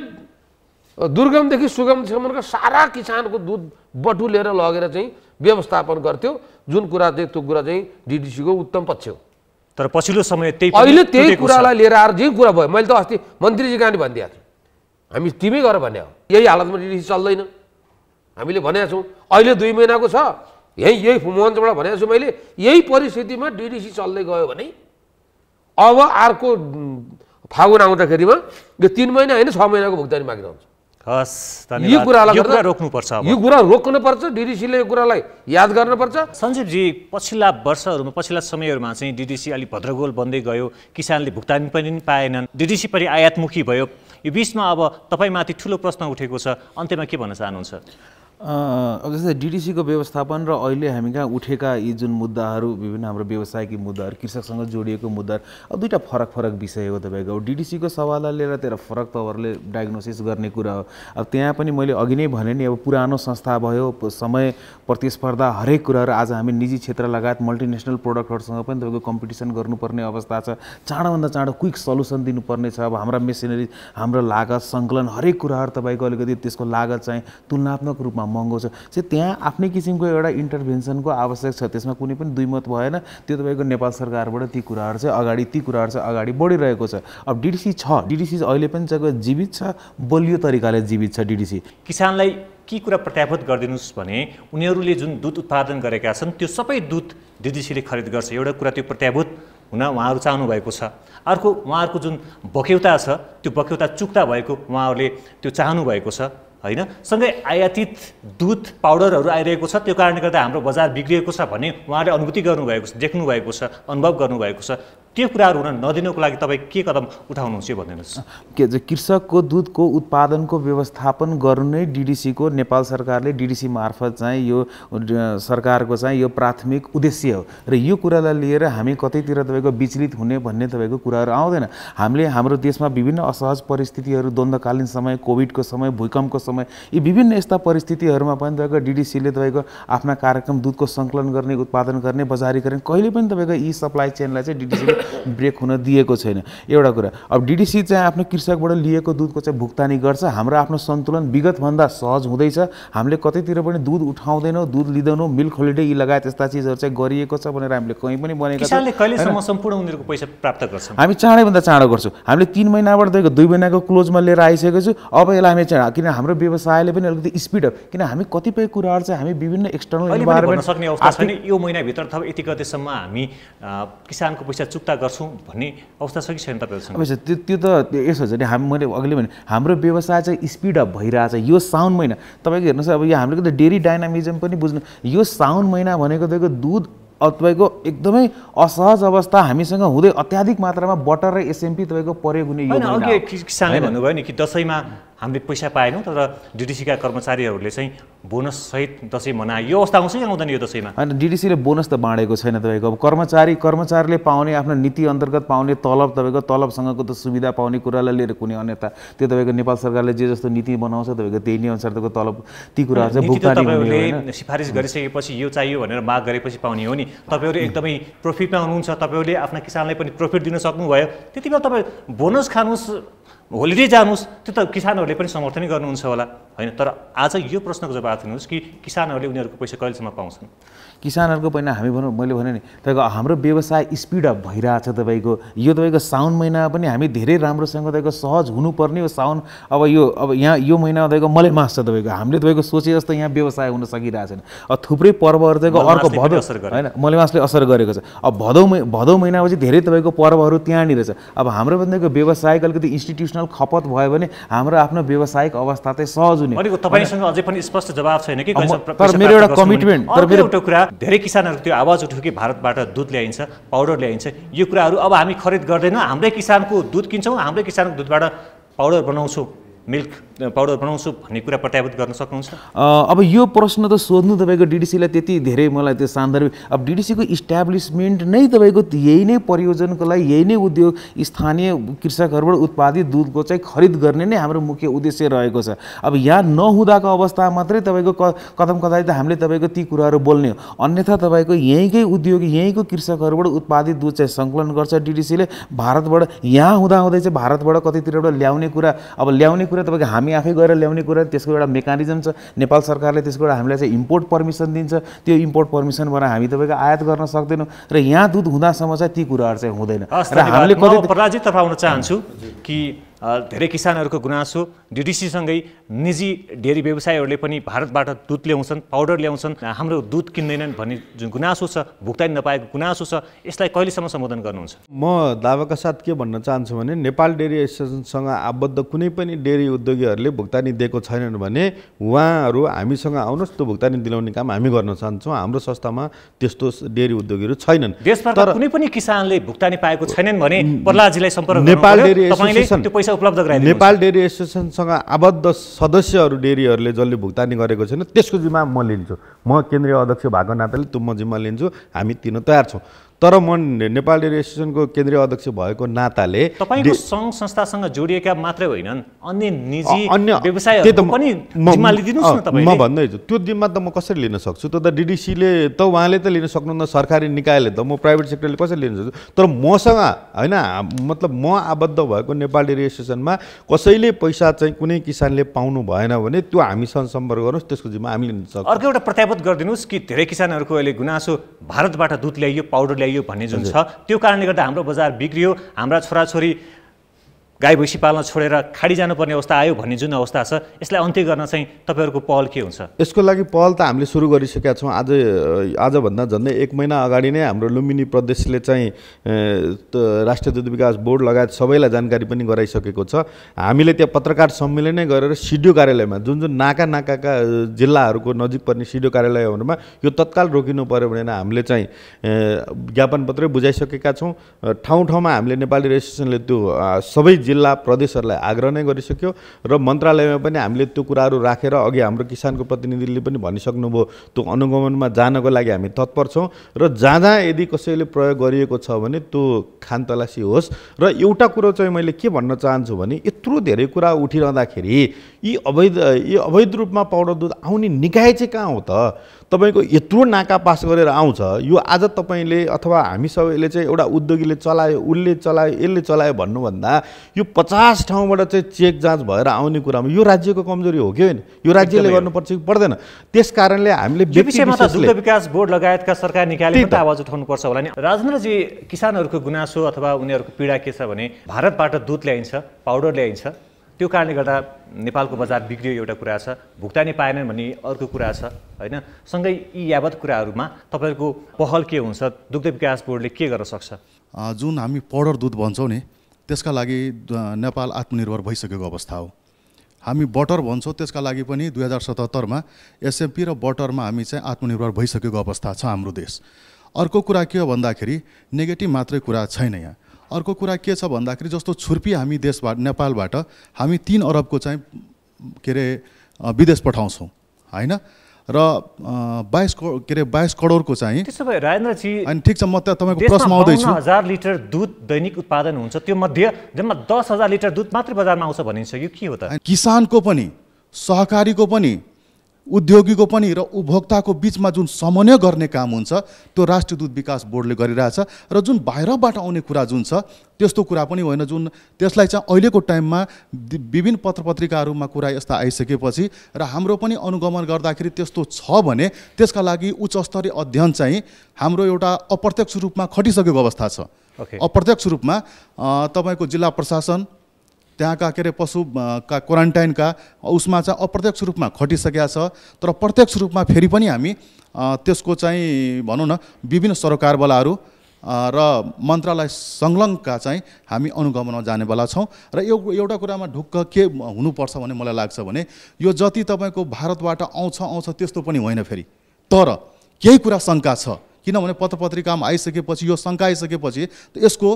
दुर्गमदेखि सुगमसम्मका सारा किसानको दुध बटुलेर लगेर चाहिँ व्यवस्थापन गर्थ्यो जुन कुरा चाहिँ त्यो कुरा चाहिँ डिडिसीको उत्तम पक्ष हो तर पछिल्लो समय त्यही अहिले त्यही कुरालाई लिएर आएर जे कुरा भयो मैले त अस्ति मन्त्रीजी कहाँ भनिदिएको थिएँ हामी तिमी गरेर भने यही हालतमा डिडिसी चल्दैन हामीले भनेका छौँ अहिले दुई महिनाको छ यहीँ यही मञ्चबाट भनेको छु मैले यही परिस्थितिमा डिडिसी चल्दै गयो भने अब अर्को फागुन आउँदाखेरिमा यो तिन महिना होइन छ महिनाको भुक्तानी बाँकी रहन्छ हस् यो कुरालाई कुरा रोक्नुपर्छ यो कुरा रोक्नुपर्छ डिडिसीले यो कुरालाई याद गर्नुपर्छ सञ्जीवजी पछिल्ला वर्षहरूमा पछिल्ला समयहरूमा चाहिँ डिडिसी अलिक भद्रगोल बन्दै गयो किसानले भुक्तानी पनि पाएनन् डिडिसी पनि आयातमुखी भयो यो बिचमा अब तपाईँमाथि ठुलो प्रश्न उठेको छ अन्त्यमा के भन्न चाहनुहुन्छ अब जस्तै डिडिसीको व्यवस्थापन र अहिले हामी कहाँ उठेका यी जुन मुद्दाहरू विभिन्न हाम्रो व्यवसायिक मुद्दाहरू कृषकसँग जोडिएको मुद्दाहरू अब दुइटा फरक फरक विषय हो तपाईँको डिडिसीको सवाललाई लिएर त्यसलाई फरक तवरले डायग्नोसिस गर्ने कुरा हो अब त्यहाँ पनि मैले अघि नै भने नि अब पुरानो संस्था भयो समय प्रतिस्पर्धा हरेक कुराहरू आज हामी निजी क्षेत्र लगायत मल्टिनेसनल प्रोडक्टहरूसँग पनि तपाईँको कम्पिटिसन गर्नुपर्ने अवस्था छ चाँडोभन्दा चाँडो क्विक सल्युसन दिनुपर्ने छ अब हाम्रा मेसिनरी हाम्रो लागत सङ्कलन हरेक कुराहरू तपाईँको अलिकति त्यसको लागत चाहिँ तुलनात्मक रूपमा महँगो छ चाहिँ त्यहाँ आफ्नै किसिमको एउटा इन्टरभेन्सनको आवश्यक छ त्यसमा कुनै पनि दुई मत भएन त्यो तपाईँको नेपाल सरकारबाट ती कुराहरू चाहिँ अगाडि ती कुराहरू चाहिँ अगाडि बढिरहेको छ अब डिडिसी छ डिडिसी अहिले पनि चाहिँ जीवित छ बलियो तरिकाले जीवित छ डिडिसी किसानलाई के कुरा प्रत्याभूत गरिदिनुहोस् भने उनीहरूले जुन दुध उत्पादन गरेका छन् त्यो सबै दुध डिडिसीले खरिद गर्छ एउटा कुरा त्यो प्रत्याभूत हुन उहाँहरू चाहनुभएको छ अर्को उहाँहरूको जुन बक्यौता छ त्यो बक्यौता चुक्ता भएको उहाँहरूले त्यो चाहनु भएको छ होइन सँगै आयातित दुध पाउडरहरू आइरहेको छ त्यो कारणले गर्दा हाम्रो बजार बिग्रिएको छ भन्ने उहाँले अनुभूति गर्नुभएको छ देख्नुभएको छ अनुभव गर्नुभएको छ त्यो कुराहरू हुन नदिनुको लागि तपाईँ के कदम उठाउनुहुन्छ भनिदिनुहोस् के कृषकको दुधको उत्पादनको व्यवस्थापन गर्नु नै डिडिसीको नेपाल सरकारले डिडिसी मार्फत चाहिँ यो सरकारको चाहिँ यो प्राथमिक उद्देश्य हो र यो कुरालाई लिएर हामी कतैतिर तपाईँको विचलित हुने भन्ने तपाईँको कुराहरू आउँदैन हामीले हाम्रो देशमा विभिन्न असहज परिस्थितिहरू द्वन्द्वकालीन समय कोभिडको समय भूकम्पको समय यी विभिन्न यस्ता परिस्थितिहरूमा पनि तपाईँको डिडिसीले तपाईँको आफ्ना कार्यक्रम दुधको सङ्कलन गर्ने उत्पादन गर्ने बजारीकरण कहिले पनि तपाईँको यी सप्लाई चेनलाई चाहिँ डिडिसीले ब्रेक हुन दिएको छैन एउटा कुरा अब डिडिसी चाहिँ आफ्नो कृषकबाट लिएको दुधको चाहिँ भुक्तानी गर्छ हाम्रो आफ्नो सन्तुलन विगतभन्दा सहज हुँदैछ हामीले कतैतिर पनि दुध उठाउँदैनौँ दुध लिँदैनौँ मिल्क होलिडे यी लगायत यस्ता चिजहरू चाहिँ गरिएको छ भनेर हामीले कहीँ पनि बनेको छ सम्पूर्ण उनीहरूको पैसा प्राप्त गर्छौँ हामी चाँडैभन्दा चाँडो गर्छौँ हामीले तिन महिनाबाट दिएको दुई महिनाको क्लोजमा लिएर आइसकेको छु अब यसलाई हामी चाँडो किन हाम्रो व्यवसायले पनि अलिकति स्पिड अप किन हामी कतिपय कुराहरू चाहिँ हामी विभिन्न एक्सटर्नल सक्ने अवस्था छैन यो महिनाभित्र अथवा यति गतेसम्म हामी किसानको पैसा चुक्ता पुस्ता गर्छौँ भन्ने अवस्था छ कि छैन तपाईँहरूसँग त्यो त्यो त यसो छ नि हामी मैले अघिल्लो भने हाम्रो व्यवसाय चाहिँ स्पिड अप भइरहेछ यो साउन महिना तपाईँको हेर्नुहोस् अब यो हाम्रो त डेरी डाइनामिजम पनि बुझ्नु यो साउन महिना भनेको तपाईँको दुध तपाईँको एकदमै असहज अवस्था हामीसँग हुँदै अत्याधिक मात्रामा बटर र एसएमपी तपाईँको प्रयोग हुने किसानले भन्नुभयो नि कि दसैँमा हामीले पैसा पाएनौँ तर डिडिसीका कर्मचारीहरूले चाहिँ बोनस सहित दसैँ मनायो यो अवस्था आउँछ कि आउँदैन यो दसैँमा होइन डिडिसीले बोनस त बाँडेको छैन तपाईँको अब कर्मचारी कर्मचारीले पाउने आफ्नो नीति अन्तर्गत पाउने तलब तपाईँको तलबसँगको त सुविधा पाउने कुरालाई लिएर कुनै अन्यथा त्यो तपाईँको नेपाल सरकारले जे जस्तो नीति बनाउँछ तपाईँको त्यही नै अनुसार तपाईँको तलब ती कुराहरू चाहिँ तपाईँहरूले सिफारिस गरिसकेपछि यो चाहियो भनेर माग गरेपछि पाउने हो नि तपाईँहरू एकदमै प्रफिटमा हुनुहुन्छ तपाईँहरूले आफ्ना किसानलाई पनि प्रफिट दिन सक्नुभयो त्यति बेला तपाईँ बोनस खानुहोस् होलिडे जानुहोस् त्यो त किसानहरूले पनि समर्थन गर्नुहुन्छ होला होइन तर आज यो प्रश्नको जवाब दिनुहोस् कि किसानहरूले उनीहरूको पैसा कहिलेसम्म पाउँछन् किसानहरूको पहिला हामी भनौँ मैले भने नि तपाईँको हाम्रो व्यवसाय स्पिड अप भइरहेछ तपाईँको यो तपाईँको साउन महिनामा पनि हामी धेरै राम्रोसँग तपाईँको सहज हुनुपर्ने हो साउन अब यो अब यहाँ यो महिना तपाईँको मलाई मास छ तपाईँको हामीले तपाईँको सोचे जस्तो यहाँ व्यवसाय हुन छैन अब थुप्रै पर्वहरू तपाईँको अर्को भदौ होइन मलेमासले असर गरेको छ अब भदौ भदौ महिनापछि धेरै तपाईँको पर्वहरू त्यहाँनिर छ अब हाम्रो तपाईँको व्यवसायिक अलिकति इन्स्टिट्युसनल खपत भयो भने हाम्रो आफ्नो व्यावसायिक अवस्था चाहिँ सहज हुने तपाईँसँग अझै पनि स्पष्ट जवाब छैन कि तर मेरो एउटा कमिटमेन्ट तर मेरो एउटा कुरा धेरै किसानहरूको त्यो आवाज उठ्यो कि भारतबाट दुध ल्याइन्छ पाउडर ल्याइन्छ यो कुराहरू अब हामी खरिद गर्दैनौँ हाम्रै किसानको दुध किन्छौँ हाम्रै किसानको दुधबाट पाउडर बनाउँछौँ मिल्क पाउडर बनाउँछु भन्ने कुरा प्रत्याभूत गर्न सक्नुहुन्छ अब यो प्रश्न त सोध्नु तपाईँको डिडिसीलाई त्यति धेरै मलाई त्यो सान्दर्भिक अब डिडिसीको इस्ट्याब्लिसमेन्ट नै तपाईँको यही नै परियोजनको लागि यही नै उद्योग स्थानीय कृषकहरूबाट उत्पादित दुधको चाहिँ खरिद गर्ने नै हाम्रो मुख्य उद्देश्य रहेको छ अब यहाँ नहुँदाको अवस्था मात्रै तपाईँको कदम कदाई त हामीले तपाईँको ती कुराहरू बोल्ने हो अन्यथा तपाईँको यहीँकै उद्योग यहीँको कृषकहरूबाट उत्पादित दुध चाहिँ सङ्कलन गर्छ डिडिसीले भारतबाट यहाँ हुँदाहुँदै चाहिँ भारतबाट कतितिरबाट ल्याउने कुरा अब ल्याउने कुरा तपाईँको हामी आफै गएर ल्याउने कुरा त्यसको एउटा मेकानिजम छ नेपाल सरकारले त्यसको एउटा हामीलाई चाहिँ इम्पोर्ट पर्मिसन दिन्छ त्यो इम्पोर्ट पर्मिसनबाट हामी तपाईँको आयात गर्न सक्दैनौँ र यहाँ दुध हुँदासम्म चाहिँ ती कुराहरू चाहिँ हुँदैन र हामीले पराजित तर्फ आउन चाहन्छु कि धेरै किसानहरूको गुनासो डिडिसीसँगै निजी डेरी व्यवसायहरूले पनि भारतबाट दुध ल्याउँछन् पाउडर ल्याउँछन् हाम्रो दुध किन्दैनन् भन्ने जुन गुनासो छ भुक्तानी नपाएको गुनासो छ यसलाई कहिलेसम्म सम्बोधन गर्नुहुन्छ म दावाका साथ के भन्न चाहन्छु भने नेपाल डेरी एसोसिएसनसँग आबद्ध कुनै पनि डेरी उद्योगीहरूले भुक्तानी दिएको छैनन् भने उहाँहरू हामीसँग आउनुहोस् त्यो भुक्तानी दिलाउने काम हामी गर्न चाहन्छौँ हाम्रो संस्थामा त्यस्तो डेरी उद्योगीहरू छैनन् देशभर कुनै पनि किसानले भुक्तानी पाएको छैनन् भने प्रहलादजीलाई सम्पर्क नेपाल डेरी एसोसिएसन पैसा उपलब्ध गराए नेपाल डेरी एसोसिएसन सँग आबद्ध सदस्यहरू डेरीहरूले जसले भुक्तानी गरेको छैन त्यसको जिम्मा म लिन्छु म केन्द्रीय अध्यक्ष भएको नाताले त्यो म जिम्मा लिन्छु हामी तिर्न तयार छौँ तर म नेपाल डेरी एसोसिएसनको केन्द्रीय अध्यक्ष भएको नाताले तपाईँको सङ्घ संस्थासँग जोडिएका मात्रै होइनन् अन्य निजी अन्य व्यवसाय म भन्दैछु त्यो जिम्मा त म कसरी लिन सक्छु त डिडिसीले त उहाँले त लिन सक्नुहुन्न सरकारी निकायले त म प्राइभेट सेक्टरले कसरी लिन सक्छु तर मसँग होइन मतलब म आबद्ध भएको नेपाल डेरी एसोसिएसनमा कसैले पैसा चाहिँ कुनै किसानले पाउनु भएन भने त्यो हामीसँग सम्पर्क गर्नुहोस् त्यसको जिम्मा हामी लिन सक्छौँ अर्को एउटा प्रत्यापत गरिदिनुहोस् कि धेरै किसानहरूको अहिले गुनासो भारतबाट दुध ल्याइयो पाउडर ल्याइयो ल्याइयो भन्ने जुन छ त्यो कारणले गर्दा हाम्रो बजार बिग्रियो हाम्रा छोराछोरी गाई भैँसी पाल्न छोडेर खाडी जानुपर्ने अवस्था आयो भन्ने जुन अवस्था छ यसलाई अन्त्य गर्न चाहिँ तपाईँहरूको पहल के हुन्छ यसको लागि पहल त हामीले सुरु गरिसकेका छौँ आज आजभन्दा झन्डै एक महिना अगाडि नै हाम्रो लुम्बिनी प्रदेशले चाहिँ राष्ट्रिय दुध विकास बोर्ड लगायत सबैलाई जानकारी पनि गराइसकेको छ हामीले त्यहाँ पत्रकार सम्मेलनै गरेर सिडिओ कार्यालयमा जुन जुन नाका नाकाका जिल्लाहरूको नजिक पर्ने सिडिओ कार्यालयहरूमा यो तत्काल रोकिनु पऱ्यो भनेर हामीले चाहिँ ज्ञापन पत्रै बुझाइसकेका छौँ ठाउँ ठाउँमा हामीले नेपाली रेजिस्ट्रेसनले त्यो सबै जिल्ला प्रदेशहरूलाई आग्रह नै गरिसक्यो र मन्त्रालयमा पनि हामीले त्यो कुराहरू राखेर अघि हाम्रो किसानको प्रतिनिधिले पनि भनिसक्नुभयो त्यो अनुगमनमा जानको लागि हामी तत्पर छौँ र जहाँ जहाँ यदि कसैले प्रयोग गरिएको छ भने त्यो खानतलासी होस् र एउटा कुरो चाहिँ मैले के भन्न चाहन्छु भने यत्रो धेरै कुरा उठिरहँदाखेरि यी अवैध यी अवैध रूपमा पाउडर दुध आउने निकाय चाहिँ कहाँ हो त तपाईँको यत्रो नाका पास गरेर आउँछ यो आज तपाईँले अथवा हामी सबैले चाहिँ एउटा उद्योगीले चलायो उसले चलायो यसले चलायो भन्नुभन्दा यो पचास ठाउँबाट चाहिँ चेक जाँच भएर आउने कुरामा यो राज्यको कमजोरी हो कि होइन यो राज्यले गर्नुपर्छ कि पर्दैन त्यस कारणले हामीले विकास बोर्ड लगायतका सरकार निकाले आवाज उठाउनुपर्छ होला नि राजेन्द्रजी किसानहरूको गुनासो अथवा उनीहरूको पीडा के छ भने भारतबाट दुध ल्याइन्छ पाउडर ल्याइन्छ त्यो कारणले गर्दा नेपालको बजार बिग्रियो एउटा कुरा छ भुक्तानी पाएनन् भन्ने अर्को कुरा छ होइन सँगै यी यावत कुराहरूमा तपाईँहरूको पहल के हुन्छ दुग्ध विकास बोर्डले के गर्न सक्छ जुन हामी पाउडर दुध भन्छौँ नि त्यसका लागि नेपाल आत्मनिर्भर भइसकेको अवस्था हो हामी बटर भन्छौँ त्यसका लागि पनि दुई हजार सतहत्तरमा एसएमपी र बटरमा हामी चाहिँ आत्मनिर्भर भइसकेको अवस्था छ हाम्रो देश अर्को कुरा के हो भन्दाखेरि नेगेटिभ मात्रै कुरा छैन यहाँ अर्को कुरा के छ भन्दाखेरि जस्तो छुर्पी हामी देशबाट नेपालबाट हामी तिन अरबको चाहिँ के अरे विदेश पठाउँछौँ होइन र बाइस के अरे बाइस करोडको चाहिँ त्यसो भए राजेन्द्रजी अनि ठिक छ म त तपाईँको प्रश्न आउँदैछु हजार लिटर दुध दैनिक उत्पादन हुन्छ त्यो मध्ये जम्मा दस हजार लिटर दुध मात्रै बजारमा आउँछ भनिसक्यो के हो त किसानको पनि सहकारीको पनि उद्योगीको पनि र उपभोक्ताको बिचमा जुन समन्वय गर्ने काम हुन्छ त्यो राष्ट्रिय दुध विकास बोर्डले गरिरहेछ र जुन बाहिरबाट आउने कुरा जुन छ त्यस्तो कुरा पनि होइन जुन त्यसलाई चाहिँ अहिलेको टाइममा विभिन्न पत्र पत्रिकाहरूमा कुरा यस्ता आइसकेपछि र हाम्रो पनि अनुगमन गर्दाखेरि त्यस्तो छ भने त्यसका लागि उच्च स्तरीय अध्ययन चाहिँ हाम्रो एउटा अप्रत्यक्ष रूपमा खटिसकेको अवस्था छ अप्रत्यक्ष रूपमा तपाईँको जिल्ला प्रशासन त्यहाँका के अरे पशुका क्वारेन्टाइनका उसमा चाहिँ अप्रत्यक्ष रूपमा खटिसकेका छ तर प्रत्यक्ष रूपमा फेरि पनि हामी त्यसको चाहिँ भनौँ न विभिन्न सरकारवालाहरू र मन्त्रालय संलग्नका चाहिँ हामी अनुगमनमा जानेवाला छौँ र यो एउटा कुरामा ढुक्क के हुनुपर्छ भन्ने मलाई लाग्छ भने यो जति तपाईँको भारतबाट आउँछ आउँछ त्यस्तो पनि होइन फेरि तर केही कुरा शङ्का छ किनभने पत्र पत्रिकामा आइसकेपछि यो शङ्का आइसकेपछि यसको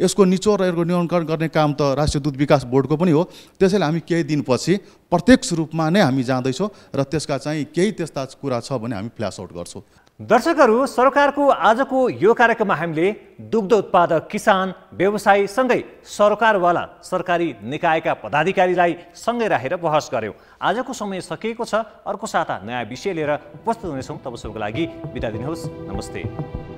यसको निचोड र यसको नियन्त्रण गर्ने काम त राष्ट्रिय दुध विकास बोर्डको पनि हो त्यसैले हामी केही दिनपछि प्रत्यक्ष रूपमा नै हामी जाँदैछौँ र त्यसका चाहिँ केही त्यस्ता कुरा छ भने हामी फ्ल्यास आउट गर्छौँ दर्शकहरू सरकारको आजको यो कार्यक्रममा हामीले दुग्ध उत्पादक किसान व्यवसायीसँगै सरकारवाला सरकारी निकायका पदाधिकारीलाई सँगै राखेर बहस गऱ्यौँ आजको समय सकिएको छ अर्को साता नयाँ विषय लिएर उपस्थित हुनेछौँ तबसम्मको लागि बिदा दिनुहोस् नमस्ते